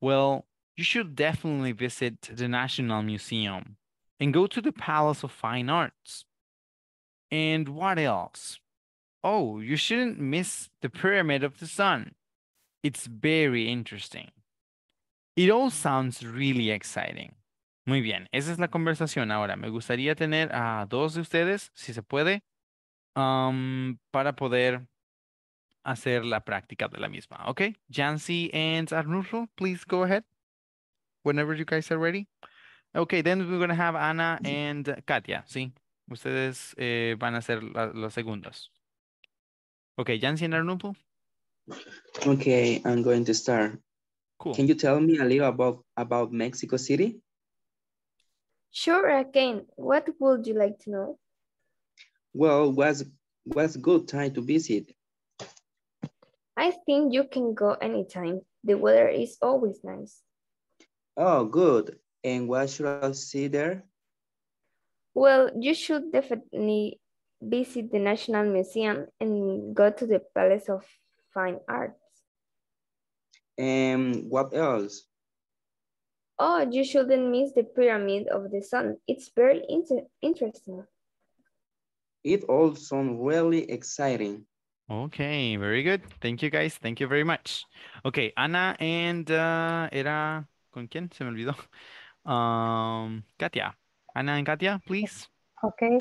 Well, you should definitely visit the National Museum and go to the Palace of Fine Arts. And what else? Oh, you shouldn't miss the Pyramid of the Sun. It's very interesting. It all sounds really exciting. Muy bien, esa es la conversación. Ahora, me gustaría tener a dos de ustedes, si se puede, um, para poder hacer la práctica de la misma. Okay, Jancy and Arnulfo, please go ahead whenever you guys are ready. Okay, then we're going to have Ana and Katia, ¿sí? Ustedes eh, van a hacer la, los segundos. Okay, Jancy and Arnulfo. Okay, I'm going to start. Cool. Can you tell me a little about, about Mexico City? Sure, I can. What would you like to know? Well, what's, what's good time to visit I think you can go anytime. The weather is always nice. Oh, good. And what should I see there? Well, you should definitely visit the National Museum and go to the Palace of Fine Arts. And what else? Oh, you shouldn't miss the Pyramid of the Sun. It's very inter interesting. It all sounds really exciting. Okay, very good. Thank you guys. Thank you very much. Okay, Ana and uh, era con quién? Se me olvidó. Um, Katia. Ana and Katia, please. Okay.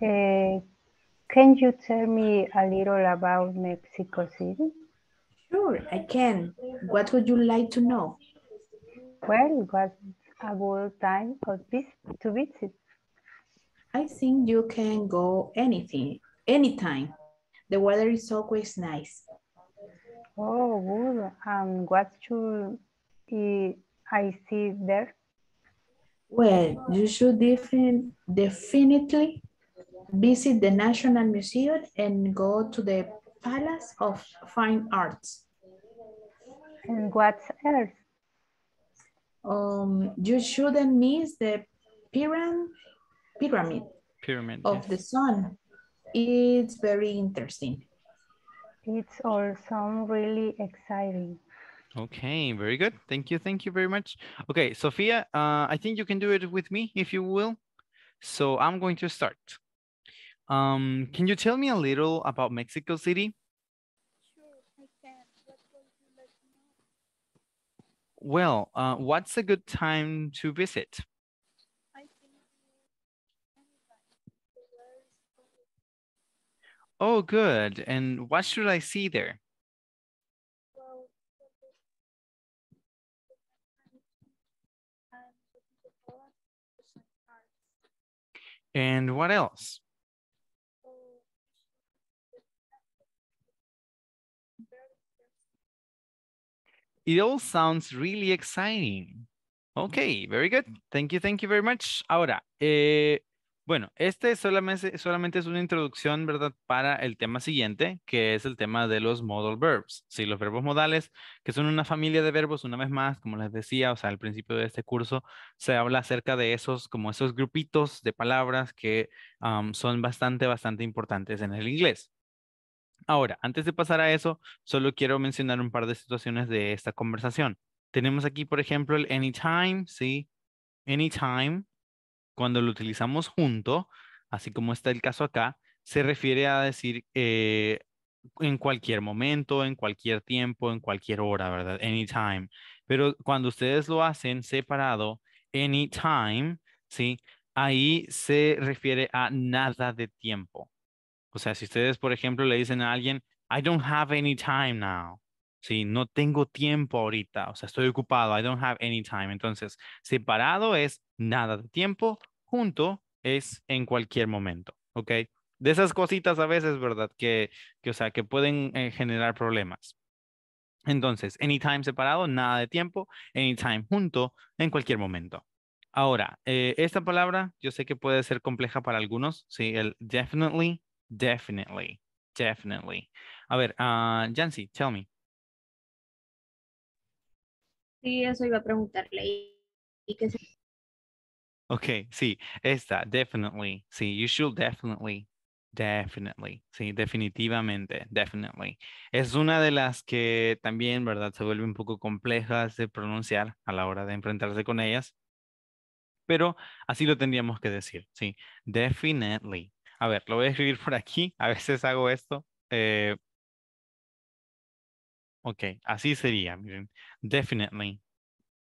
Uh, can you tell me a little about Mexico City? Sure, I can. What would you like to know? Well, what a good time to visit. I think you can go anything, anytime the weather is always nice. Oh, good. And what should I see there? Well, you should definitely visit the National Museum and go to the Palace of Fine Arts. And what else? Um, you shouldn't miss the pyramid, pyramid, pyramid of yes. the sun it's very interesting. It's also really exciting. Okay, very good. Thank you. Thank you very much. Okay, Sophia, uh, I think you can do it with me if you will. So I'm going to start. Um, can you tell me a little about Mexico City? Sure, I can. Well, uh, what's a good time to visit? Oh, good. And what should I see there? And what else? It all sounds really exciting. Okay, very good. Thank you, thank you very much. Ahora, eh, Bueno, este solamente, solamente es una introducción, ¿verdad? Para el tema siguiente, que es el tema de los modal verbs. Sí, los verbos modales, que son una familia de verbos, una vez más, como les decía, o sea, al principio de este curso, se habla acerca de esos, como esos grupitos de palabras que son bastante, bastante importantes en el inglés. Ahora, antes de pasar a eso, solo quiero mencionar un par de situaciones de esta conversación. Tenemos aquí, por ejemplo, el anytime, ¿sí? Anytime, cuando lo utilizamos junto, así como está el caso acá, se refiere a decir eh, en cualquier momento, en cualquier tiempo, en cualquier hora, ¿verdad? Anytime. Pero cuando ustedes lo hacen separado, anytime, ¿sí? Ahí se refiere a nada de tiempo. O sea, si ustedes, por ejemplo, le dicen a alguien, I don't have any time now. Sí, no tengo tiempo ahorita, o sea, estoy ocupado, I don't have any time. Entonces, separado es nada de tiempo, junto es en cualquier momento, ¿ok? De esas cositas a veces, ¿verdad? Que, que o sea, que pueden eh, generar problemas. Entonces, anytime separado, nada de tiempo, anytime junto, en cualquier momento. Ahora, eh, esta palabra yo sé que puede ser compleja para algunos, sí, el definitely, definitely, definitely. A ver, uh, ah, Jancy, tell me, Sí, eso iba a preguntarle. ¿Y que sí. Okay, sí, esta, definitely. Sí, you should definitely. Definitely. Sí, definitivamente, definitely. Es una de las que también, ¿verdad? Se vuelve un poco compleja de pronunciar a la hora de enfrentarse con ellas. Pero así lo tendríamos que decir, sí. Definitely. A ver, lo voy a escribir por aquí. A veces hago esto eh, Ok, así sería, miren. Definitely.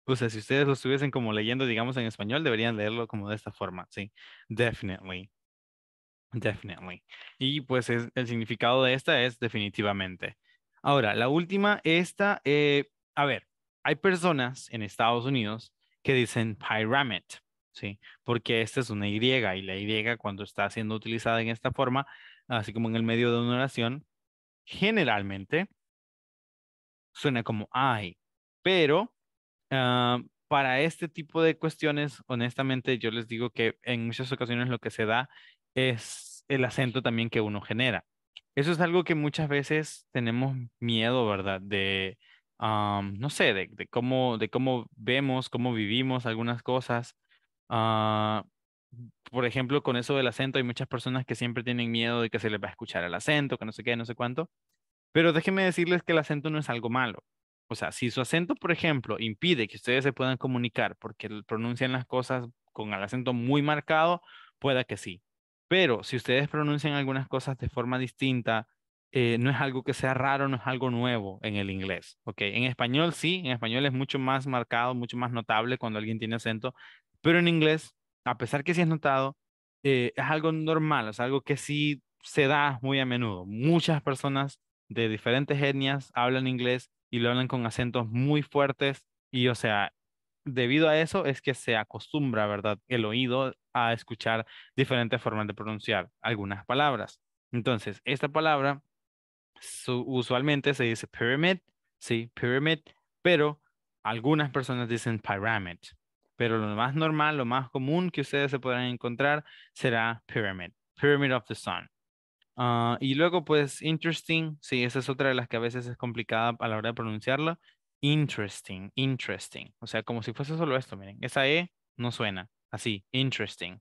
O sea, si ustedes lo estuviesen como leyendo, digamos, en español, deberían leerlo como de esta forma, ¿sí? Definitely. Definitely. Y pues el significado de esta es definitivamente. Ahora, la última, esta, eh, a ver, hay personas en Estados Unidos que dicen pyramid, ¿sí? Porque esta es una Y y la Y cuando está siendo utilizada en esta forma, así como en el medio de una oración, generalmente suena como ay, pero ah, para este tipo de cuestiones, honestamente, yo les digo que en muchas ocasiones lo que se da es el acento también que uno genera. Eso es algo que muchas veces tenemos miedo, ¿verdad? De, ah, no sé, de, cómo, de cómo vemos, cómo vivimos algunas cosas. Ah, por ejemplo, con eso del acento, hay muchas personas que siempre tienen miedo de que se les va a escuchar el acento, que no sé qué, no sé cuánto. Pero déjenme decirles que el acento no es algo malo. O sea, si su acento, por ejemplo, impide que ustedes se puedan comunicar porque pronuncian las cosas con el acento muy marcado, pueda que sí. Pero si ustedes pronuncian algunas cosas de forma distinta, eh, no es algo que sea raro, no es algo nuevo en el inglés. Okay. En español sí, en español es mucho más marcado, mucho más notable cuando alguien tiene acento, pero en inglés, a pesar que sí es notado, eh, es algo normal, es algo que sí se da muy a menudo. Muchas personas de diferentes etnias hablan inglés y lo hablan con acentos muy fuertes y o sea, debido a eso es que se acostumbra, ¿verdad? El oído a escuchar diferentes formas de pronunciar algunas palabras. Entonces, esta palabra usualmente se dice pyramid, sí, pyramid, pero algunas personas dicen pyramid. Pero lo más normal, lo más común que ustedes se podrán encontrar será pyramid, pyramid of the sun. Ah, y luego, pues, interesting, sí, esa es otra de las que a veces es complicada a la hora de pronunciarla. Interesting, interesting. O sea, como si fuese solo esto, miren, esa E no suena así, interesting.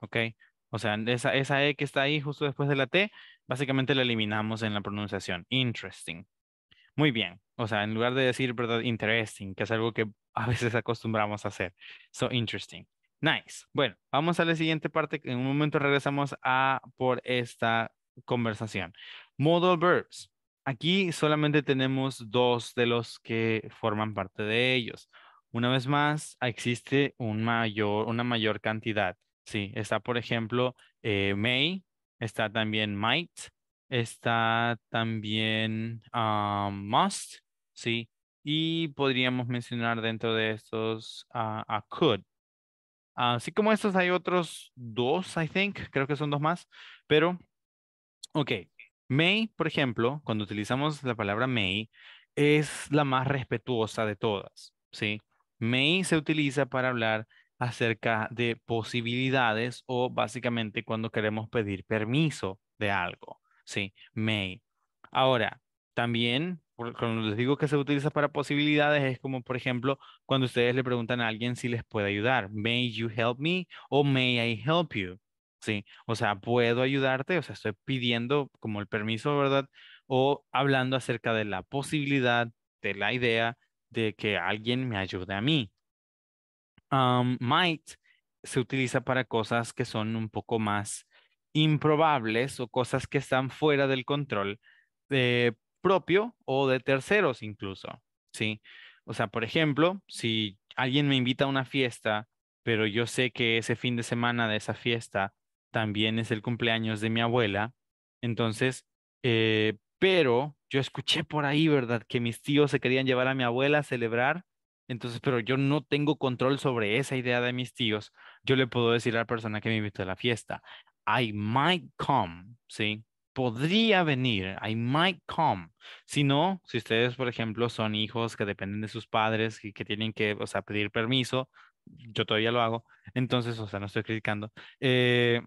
¿Ok? O sea, esa, esa E que está ahí justo después de la T, básicamente la eliminamos en la pronunciación, interesting. Muy bien, o sea, en lugar de decir, ¿verdad? Interesting, que es algo que a veces acostumbramos a hacer. So, interesting. Nice. Bueno, vamos a la siguiente parte. En un momento regresamos a por esta conversación. Modal verbs. Aquí solamente tenemos dos de los que forman parte de ellos. Una vez más, existe un mayor, una mayor cantidad. Sí, está, por ejemplo, eh, may, está también might, está también ah, must, sí, y podríamos mencionar dentro de estos ah, a could. Así como estos hay otros dos, I think, creo que son dos más, pero ok, May, por ejemplo, cuando utilizamos la palabra May, es la más respetuosa de todas, ¿sí? May se utiliza para hablar acerca de posibilidades o básicamente cuando queremos pedir permiso de algo, ¿sí? May. Ahora, también, cuando les digo que se utiliza para posibilidades, es como, por ejemplo, cuando ustedes le preguntan a alguien si les puede ayudar. May you help me o may I help you, Sí, o sea, puedo ayudarte, o sea, estoy pidiendo como el permiso, ¿verdad? O hablando acerca de la posibilidad, de la idea de que alguien me ayude a mí. might se utiliza para cosas que son un poco más improbables o cosas que están fuera del control de propio o de terceros incluso, ¿sí? O sea, por ejemplo, si alguien me invita a una fiesta, pero yo sé que ese fin de semana de esa fiesta también es el cumpleaños de mi abuela. Entonces, eh, pero yo escuché por ahí, ¿verdad? Que mis tíos se querían llevar a mi abuela a celebrar. Entonces, pero yo no tengo control sobre esa idea de mis tíos. Yo le puedo decir a la persona que me invitó a la fiesta, I might come, ¿sí? Podría venir, I might come. Si no, si ustedes, por ejemplo, son hijos que dependen de sus padres y que tienen que, o sea, pedir permiso, yo todavía lo hago, entonces, o sea, no estoy criticando. Eh,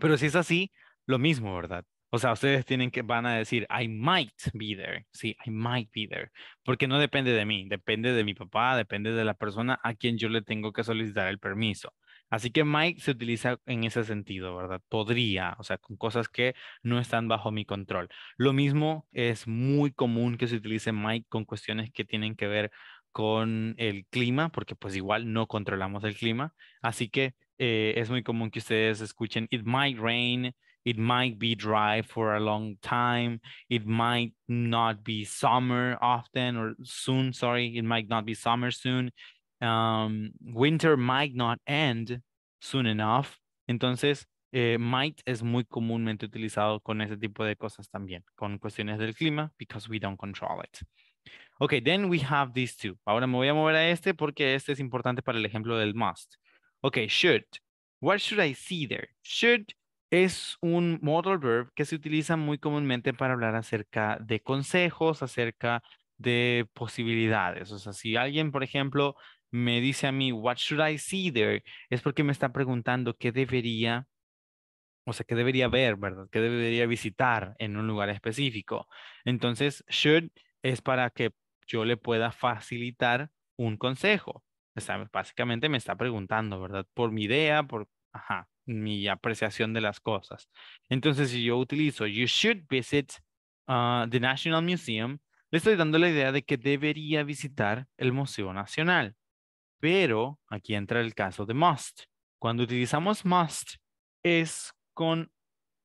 pero si es así, lo mismo, ¿verdad? O sea, ustedes tienen que, van a decir, I might be there. Sí, I might be there. Porque no depende de mí, depende de mi papá, depende de la persona a quien yo le tengo que solicitar el permiso. Así que Mike se utiliza en ese sentido, ¿verdad? Podría, o sea, con cosas que no están bajo mi control. Lo mismo es muy común que se utilice might con cuestiones que tienen que ver con el clima, porque pues igual no controlamos el clima. Así que eh, es muy común que ustedes escuchen It might rain, it might be dry for a long time, it might not be summer often or soon, sorry, it might not be summer soon, um, winter might not end soon enough. Entonces, eh, might es muy comúnmente utilizado con ese tipo de cosas también, con cuestiones del clima, because we don't control it. Ok, then we have these two. Ahora me voy a mover a este porque este es importante para el ejemplo del must. Ok, should. What should I see there? Should es un modal verb que se utiliza muy comúnmente para hablar acerca de consejos, acerca de posibilidades. O sea, si alguien, por ejemplo, me dice a mí, what should I see there? Es porque me está preguntando qué debería, o sea, qué debería ver, ¿verdad? ¿Qué debería visitar en un lugar específico? Entonces, should es para que yo le pueda facilitar un consejo. Está, básicamente me está preguntando, ¿verdad? Por mi idea, por mi apreciación de las cosas. Entonces, si yo utilizo you should visit ah, the National Museum, le estoy dando la idea de que debería visitar el Museo Nacional. Pero aquí entra el caso de must. Cuando utilizamos must, es con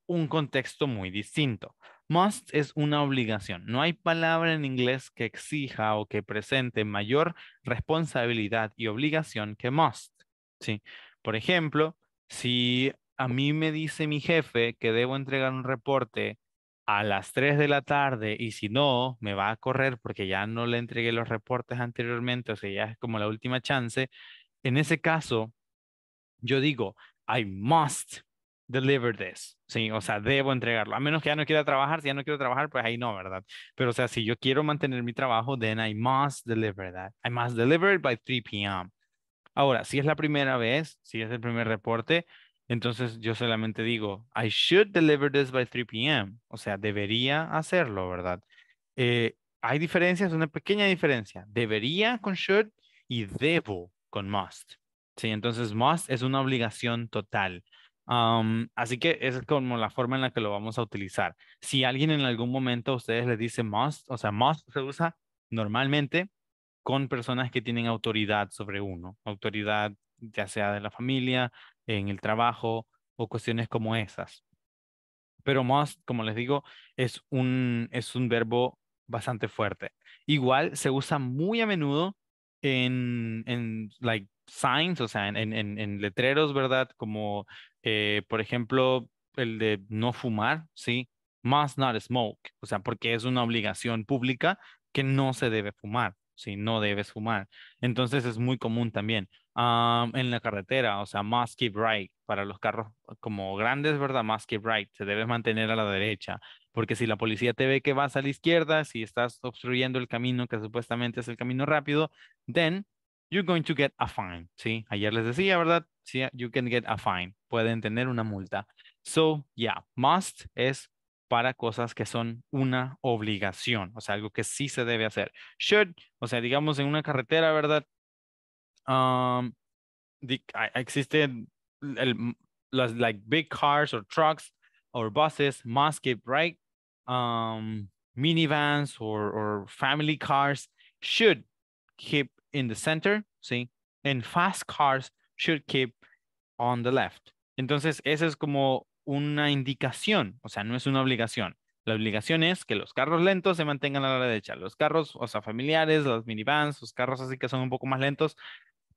un contexto muy distinto. Must es una obligación. No hay palabra en inglés que exija o que presente mayor responsabilidad y obligación que must. ¿sí? Por ejemplo, si a mí me dice mi jefe que debo entregar un reporte a las 3 de la tarde y si no, me va a correr porque ya no le entregué los reportes anteriormente, o sea, ya es como la última chance. En ese caso, yo digo, I must deliver this, ¿sí? O sea, debo entregarlo. A menos que ya no quiera trabajar, si ya no quiero trabajar, pues ahí no, ¿verdad? Pero, o sea, si yo quiero mantener mi trabajo, then I must deliver that. I must deliver it by 3 p.m. Ahora, si es la primera vez, si es el primer reporte, entonces yo solamente digo, I should deliver this by 3 p.m. O sea, debería hacerlo, ¿verdad? Eh, hay diferencias, una pequeña diferencia. Debería con should y debo con must. Sí, entonces must es una obligación total así que es como la forma en la que lo vamos a utilizar. Si alguien en algún momento a ustedes les dice must, o sea, must se usa normalmente con personas que tienen autoridad sobre uno, autoridad ya sea de la familia, en el trabajo o cuestiones como esas. Pero must, como les digo, es un, es un verbo bastante fuerte. Igual se usa muy a menudo en, en like, signs, o sea, en, letreros, ¿verdad? Como, eh, por ejemplo, el de no fumar, ¿sí? Must not smoke, o sea, porque es una obligación pública que no se debe fumar, ¿sí? No debes fumar. Entonces es muy común también. Ah, en la carretera, o sea, must keep right para los carros ah, como grandes, ¿verdad? Must keep right, se debe mantener a la derecha, porque si la policía te ve que vas a la izquierda, si estás obstruyendo el camino que supuestamente es el camino rápido, then you're going to get a fine, ¿sí? Ayer les decía, ¿verdad? Sí, you can get a fine. Pueden tener una multa. So, yeah, must es para cosas que son una obligación, o sea, algo que sí se debe hacer. Should, o sea, digamos en una carretera, ¿verdad? Um, existen el, las like big cars or trucks or buses must keep right um, minivans or or family cars should keep in the center, ¿sí? And fast cars should keep on the left. Entonces, esa es como una indicación, o sea, no es una obligación. La obligación es que los carros lentos se mantengan a la derecha. Los carros, o sea, familiares, los minivans, los carros así que son un poco más lentos,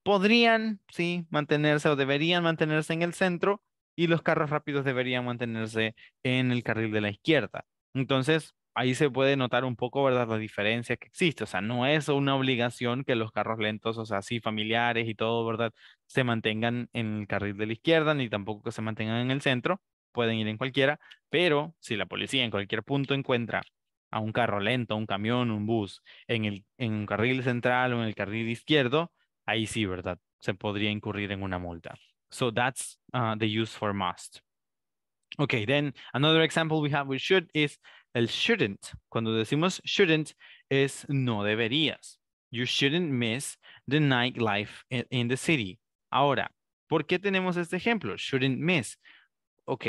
podrían, sí, mantenerse o deberían mantenerse en el centro y los carros rápidos deberían mantenerse en el carril de la izquierda. Entonces, ahí se puede notar un poco, ¿verdad?, la diferencia que existe. O sea, no es una obligación que los carros lentos, o sea, sí, familiares y todo, ¿verdad?, se mantengan en el carril de la izquierda, ni tampoco que se mantengan en el centro, pueden ir en cualquiera, pero si la policía en cualquier punto encuentra a un carro lento, un camión, un bus, en, el, en un carril central o en el carril izquierdo, ahí sí, ¿verdad?, se podría incurrir en una multa. So that's ah, the use for must. Okay, then another example we have we should is el shouldn't. Cuando decimos shouldn't es no deberías. You shouldn't miss the nightlife in, the city. Ahora, ¿por qué tenemos este ejemplo? Shouldn't miss. Ok,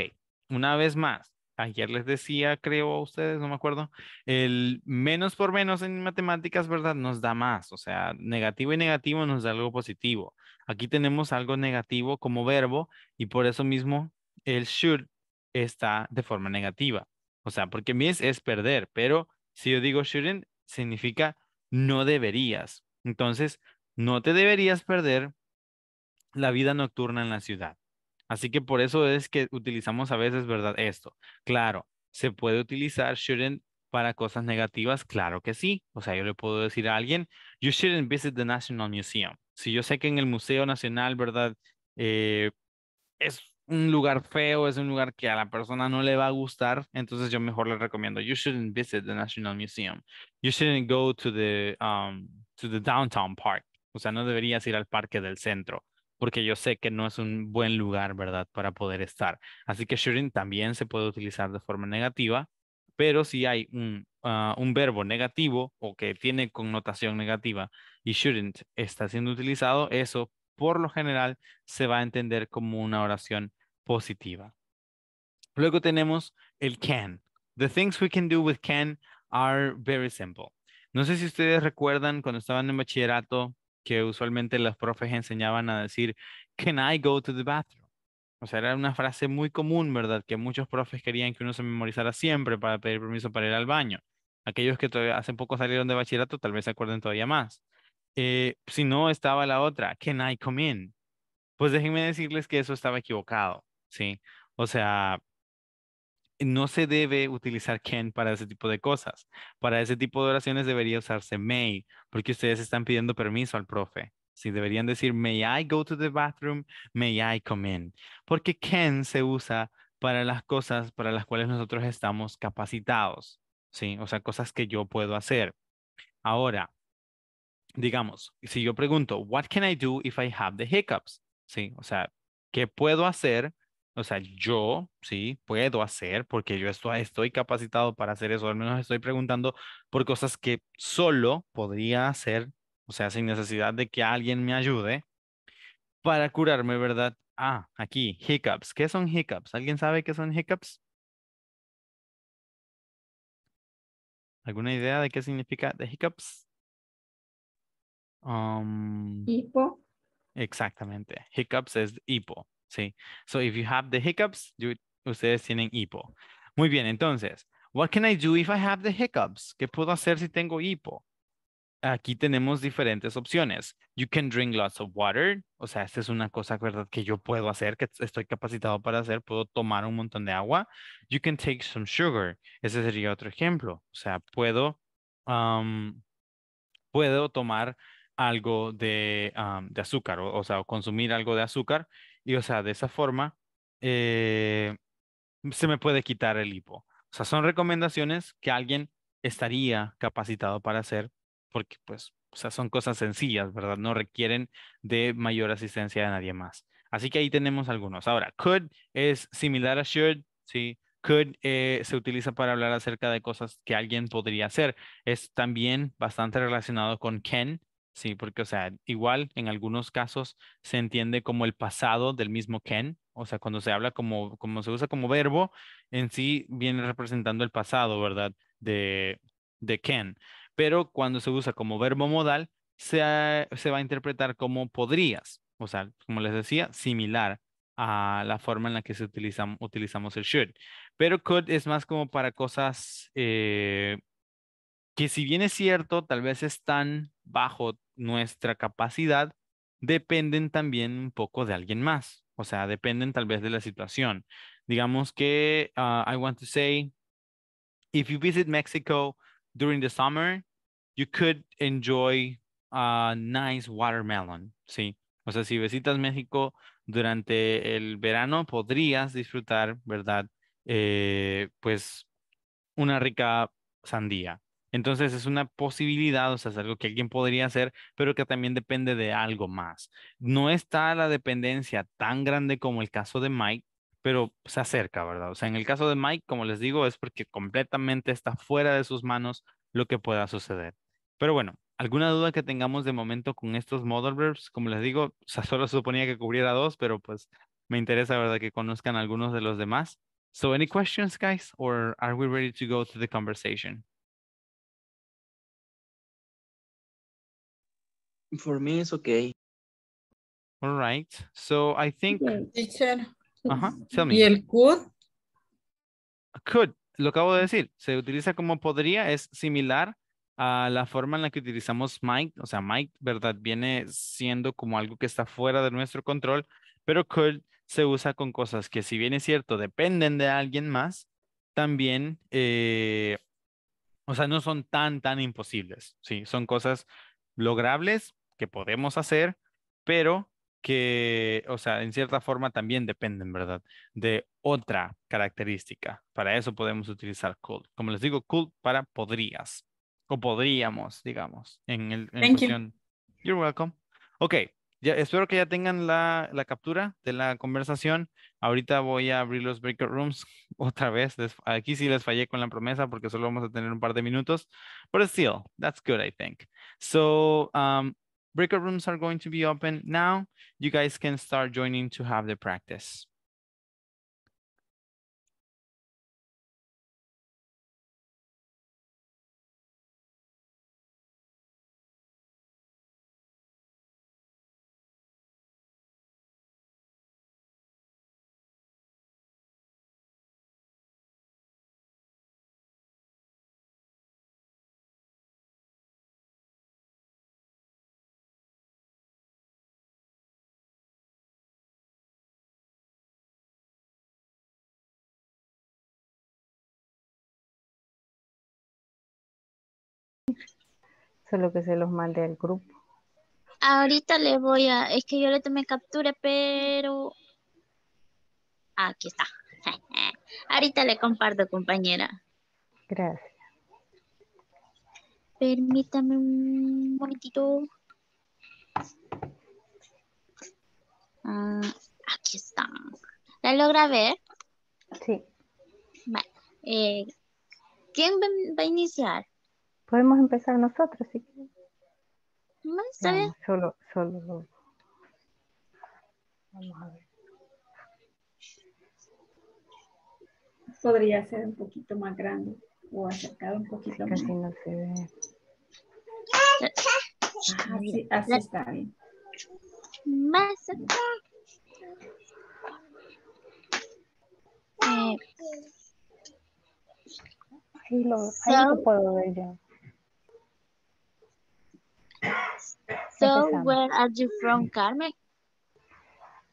una vez más. Ayer les decía, creo a ustedes, no me acuerdo, el menos por menos en matemáticas, ¿verdad? Nos da más. O sea, negativo y negativo nos da algo positivo. Aquí tenemos algo negativo como verbo y por eso mismo el should está de forma negativa. O sea, porque miss es perder, pero si yo digo shouldn't, significa no deberías. Entonces, no te deberías perder la vida nocturna en la ciudad. Así que por eso es que utilizamos a veces, ¿verdad? Esto. Claro, ¿se puede utilizar shouldn't para cosas negativas? Claro que sí. O sea, yo le puedo decir a alguien, you shouldn't visit the National Museum. Si yo sé que en el Museo Nacional, ¿verdad? Eh, es un lugar feo, es un lugar que a la persona no le va a gustar, entonces yo mejor le recomiendo, you shouldn't visit the National Museum. You shouldn't go to the, um, to the downtown park. O sea, no deberías ir al parque del centro, porque yo sé que no es un buen lugar, ¿verdad?, para poder estar. Así que shouldn't también se puede utilizar de forma negativa, pero si hay un, ah, un verbo negativo o que tiene connotación negativa y shouldn't está siendo utilizado, eso por lo general se va a entender como una oración positiva. Luego tenemos el can. The things we can do with can are very simple. No sé si ustedes recuerdan cuando estaban en bachillerato que usualmente los profes enseñaban a decir, can I go to the bathroom? O sea, era una frase muy común, ¿verdad? Que muchos profes querían que uno se memorizara siempre para pedir permiso para ir al baño. Aquellos que hace poco salieron de bachillerato tal vez se acuerden todavía más. Eh, si no, estaba la otra, can I come in? Pues déjenme decirles que eso estaba equivocado. ¿sí? O sea, no se debe utilizar can para ese tipo de cosas. Para ese tipo de oraciones debería usarse may, porque ustedes están pidiendo permiso al profe. deberían decir, may I go to the bathroom, may I come in. Porque can se usa para las cosas para las cuales nosotros estamos capacitados, ¿sí? O sea, cosas que yo puedo hacer. Ahora, digamos, si yo pregunto, what can I do if I have the hiccups? ¿Sí? O sea, ¿qué puedo hacer o sea, yo sí puedo hacer porque yo estoy, estoy capacitado para hacer eso. Al menos estoy preguntando por cosas que solo podría hacer, o sea, sin necesidad de que alguien me ayude para curarme, ¿verdad? Ah, aquí, hiccups. ¿Qué son hiccups? ¿Alguien sabe qué son hiccups? ¿Alguna idea de qué significa de hiccups? Um, hipo. Exactamente. Hiccups es hipo. Sí. So if you have the hiccups, ustedes tienen hipo. Muy bien, entonces, what can I do if I have the hiccups? ¿Qué puedo hacer si tengo hipo? Aquí tenemos diferentes opciones. You can drink lots of water. O sea, esta es una cosa ¿verdad? que yo puedo hacer, que estoy capacitado para hacer. Puedo tomar un montón de agua. You can take some sugar. Ese sería otro ejemplo. O sea, puedo, puedo tomar algo de, de azúcar, o sea, consumir algo de azúcar y o sea, de esa forma eh, se me puede quitar el hipo. O sea, son recomendaciones que alguien estaría capacitado para hacer porque pues, o sea, son cosas sencillas, ¿verdad? No requieren de mayor asistencia de nadie más. Así que ahí tenemos algunos. Ahora, could es similar a should, ¿sí? Could eh, se utiliza para hablar acerca de cosas que alguien podría hacer. Es también bastante relacionado con can, Sí, porque, o sea, igual en algunos casos se entiende como el pasado del mismo can, o sea, cuando se habla como, como se usa como verbo, en sí viene representando el pasado, ¿verdad? De, de can. Pero cuando se usa como verbo modal, se, se va a interpretar como podrías, o sea, como les decía, similar a la forma en la que se utilizamos el should. Pero could es más como para cosas eh, que si bien es cierto, tal vez están bajo nuestra capacidad dependen también un poco de alguien más. O sea, dependen tal vez de la situación. Digamos que ah, I want to say, if you visit Mexico during the summer, you could enjoy a nice watermelon. Sí. O sea, si visitas México durante el verano, podrías disfrutar, ¿verdad? Eh, pues una rica sandía. Entonces es una posibilidad, o sea, es algo que alguien podría hacer, pero que también depende de algo más. No está la dependencia tan grande como el caso de Mike, pero se acerca, ¿verdad? O sea, en el caso de Mike, como les digo, es porque completamente está fuera de sus manos lo que pueda suceder. Pero bueno, ¿alguna duda que tengamos de momento con estos model verbs? Como les digo, o sea, solo suponía que cubriera dos, pero pues me interesa, ¿verdad? Que conozcan algunos de los demás. So, any questions, guys? Or are we ready to go to the conversation? For me, it's okay. All right. So I think. Teacher. ¿Y el could? Could. Lo acabo de decir. Se utiliza como podría. Es similar a la forma en la que utilizamos might. O sea, might, ¿verdad? Viene siendo como algo que está fuera de nuestro control. Pero could se usa con cosas que, si bien es cierto, dependen de alguien más, también. Eh, o sea, no son tan, tan imposibles. Sí, son cosas logrables, que podemos hacer, pero que, o sea, en cierta forma también dependen, ¿verdad? De otra característica. Para eso podemos utilizar could. Como les digo, could para podrías o podríamos, digamos, en el Thank You. You're welcome. Ok, ya, espero que ya tengan la, la, captura de la conversación. Ahorita voy a abrir los breakout rooms otra vez. aquí sí les fallé con la promesa porque solo vamos a tener un par de minutos. pero still, that's good, I think. So, um, breakout rooms are going to be open now. You guys can start joining to have the practice. solo que se los mandé al grupo. Ahorita le voy a, es que yo le tomé captura, pero aquí está. Ahorita le comparto, compañera. Gracias. Permítame un momentito. Ah, aquí está. ¿La logra ver? Sí. Vale. Eh, ¿Quién va a iniciar? Podemos empezar nosotros, si quieren. No, Solo, solo. Vamos a ver. Podría ser un poquito más grande o acercado un poquito más. Casi no se ve. así, está bien. Más acá. Eh, ahí lo, ahí lo puedo ver ya. So, where are you from, Carmen?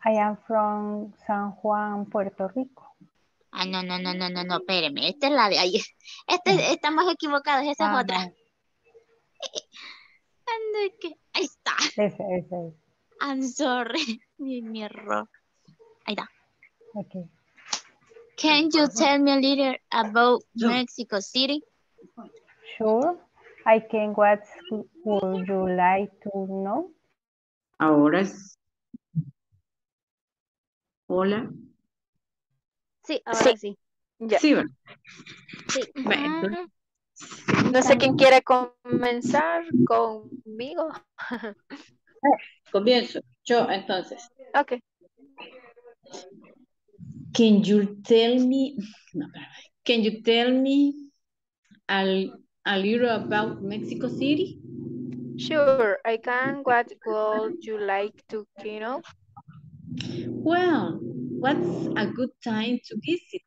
I am from San Juan, Puerto Rico. Ah, no, no, no, no, no, no, espéreme. Esta es la de ayer. Este, estamos equivocados, esa es ah, otra. No. Ahí está. Ese, ese. I'm sorry. Mi, mi, error. Ahí está. Okay. Can you tell me a little about Mexico City? Sure. I can, what would you like to know? Ahora es... Hola. Sí, ahora sí. Sí, ya. sí, bueno. Ah. No sé quién quiere comenzar conmigo. Comienzo. Yo, entonces. Ok. Can you tell me... No, can you tell me... Al, a little about Mexico City? Sure, I can. What would you like to you know? Well, what's a good time to visit?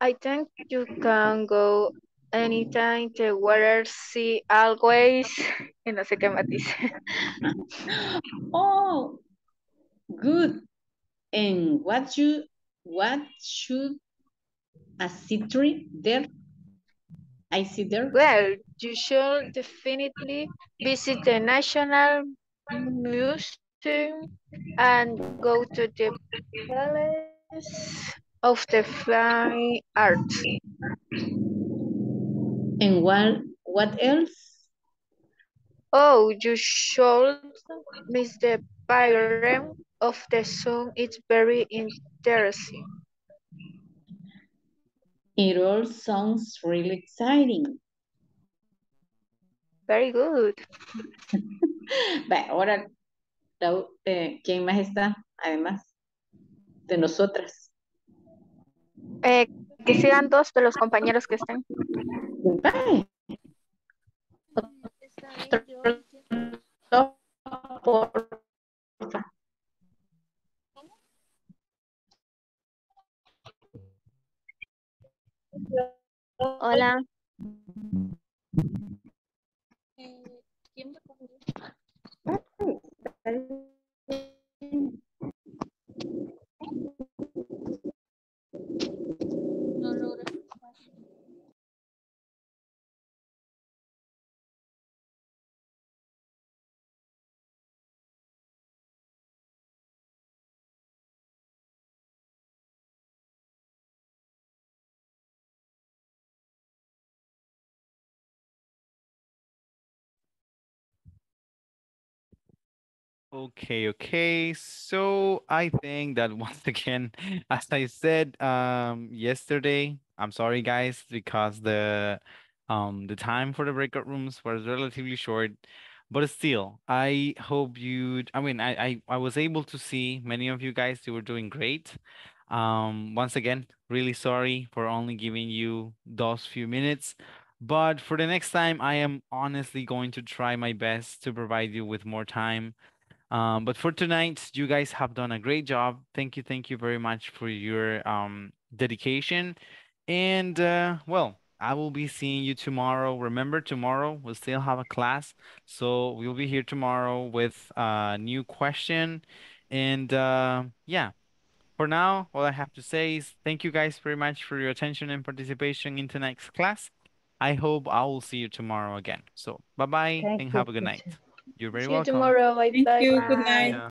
I think you can go anytime the water see always. Y no sé qué más oh, good. And what you what should a city there I see there. Well, you should definitely visit the National Museum and go to the Palace of the fine Arts. And what, what else? Oh, you should miss the Byron of the song. It's very interesting. It all sounds really exciting. Very good. Bueno, ahora, eh, ¿quién más está? Además de nosotras. Eh, que sean dos de los compañeros que estén Okay, okay. So I think that once again, as I said um yesterday, I'm sorry guys because the um the time for the breakout rooms was relatively short, but still, I hope you I mean I I, I was able to see many of you guys you were doing great. Um once again, really sorry for only giving you those few minutes. But for the next time, I am honestly going to try my best to provide you with more time um, but for tonight, you guys have done a great job. Thank you. Thank you very much for your um, dedication. And uh, well, I will be seeing you tomorrow. Remember, tomorrow we'll still have a class. So we'll be here tomorrow with a new question. And uh, yeah, for now, all I have to say is thank you guys very much for your attention and participation in tonight's class. I hope I will see you tomorrow again. So bye-bye and have a good night. You're very See welcome. See you tomorrow. Bye. Thank you. Good night. Yeah.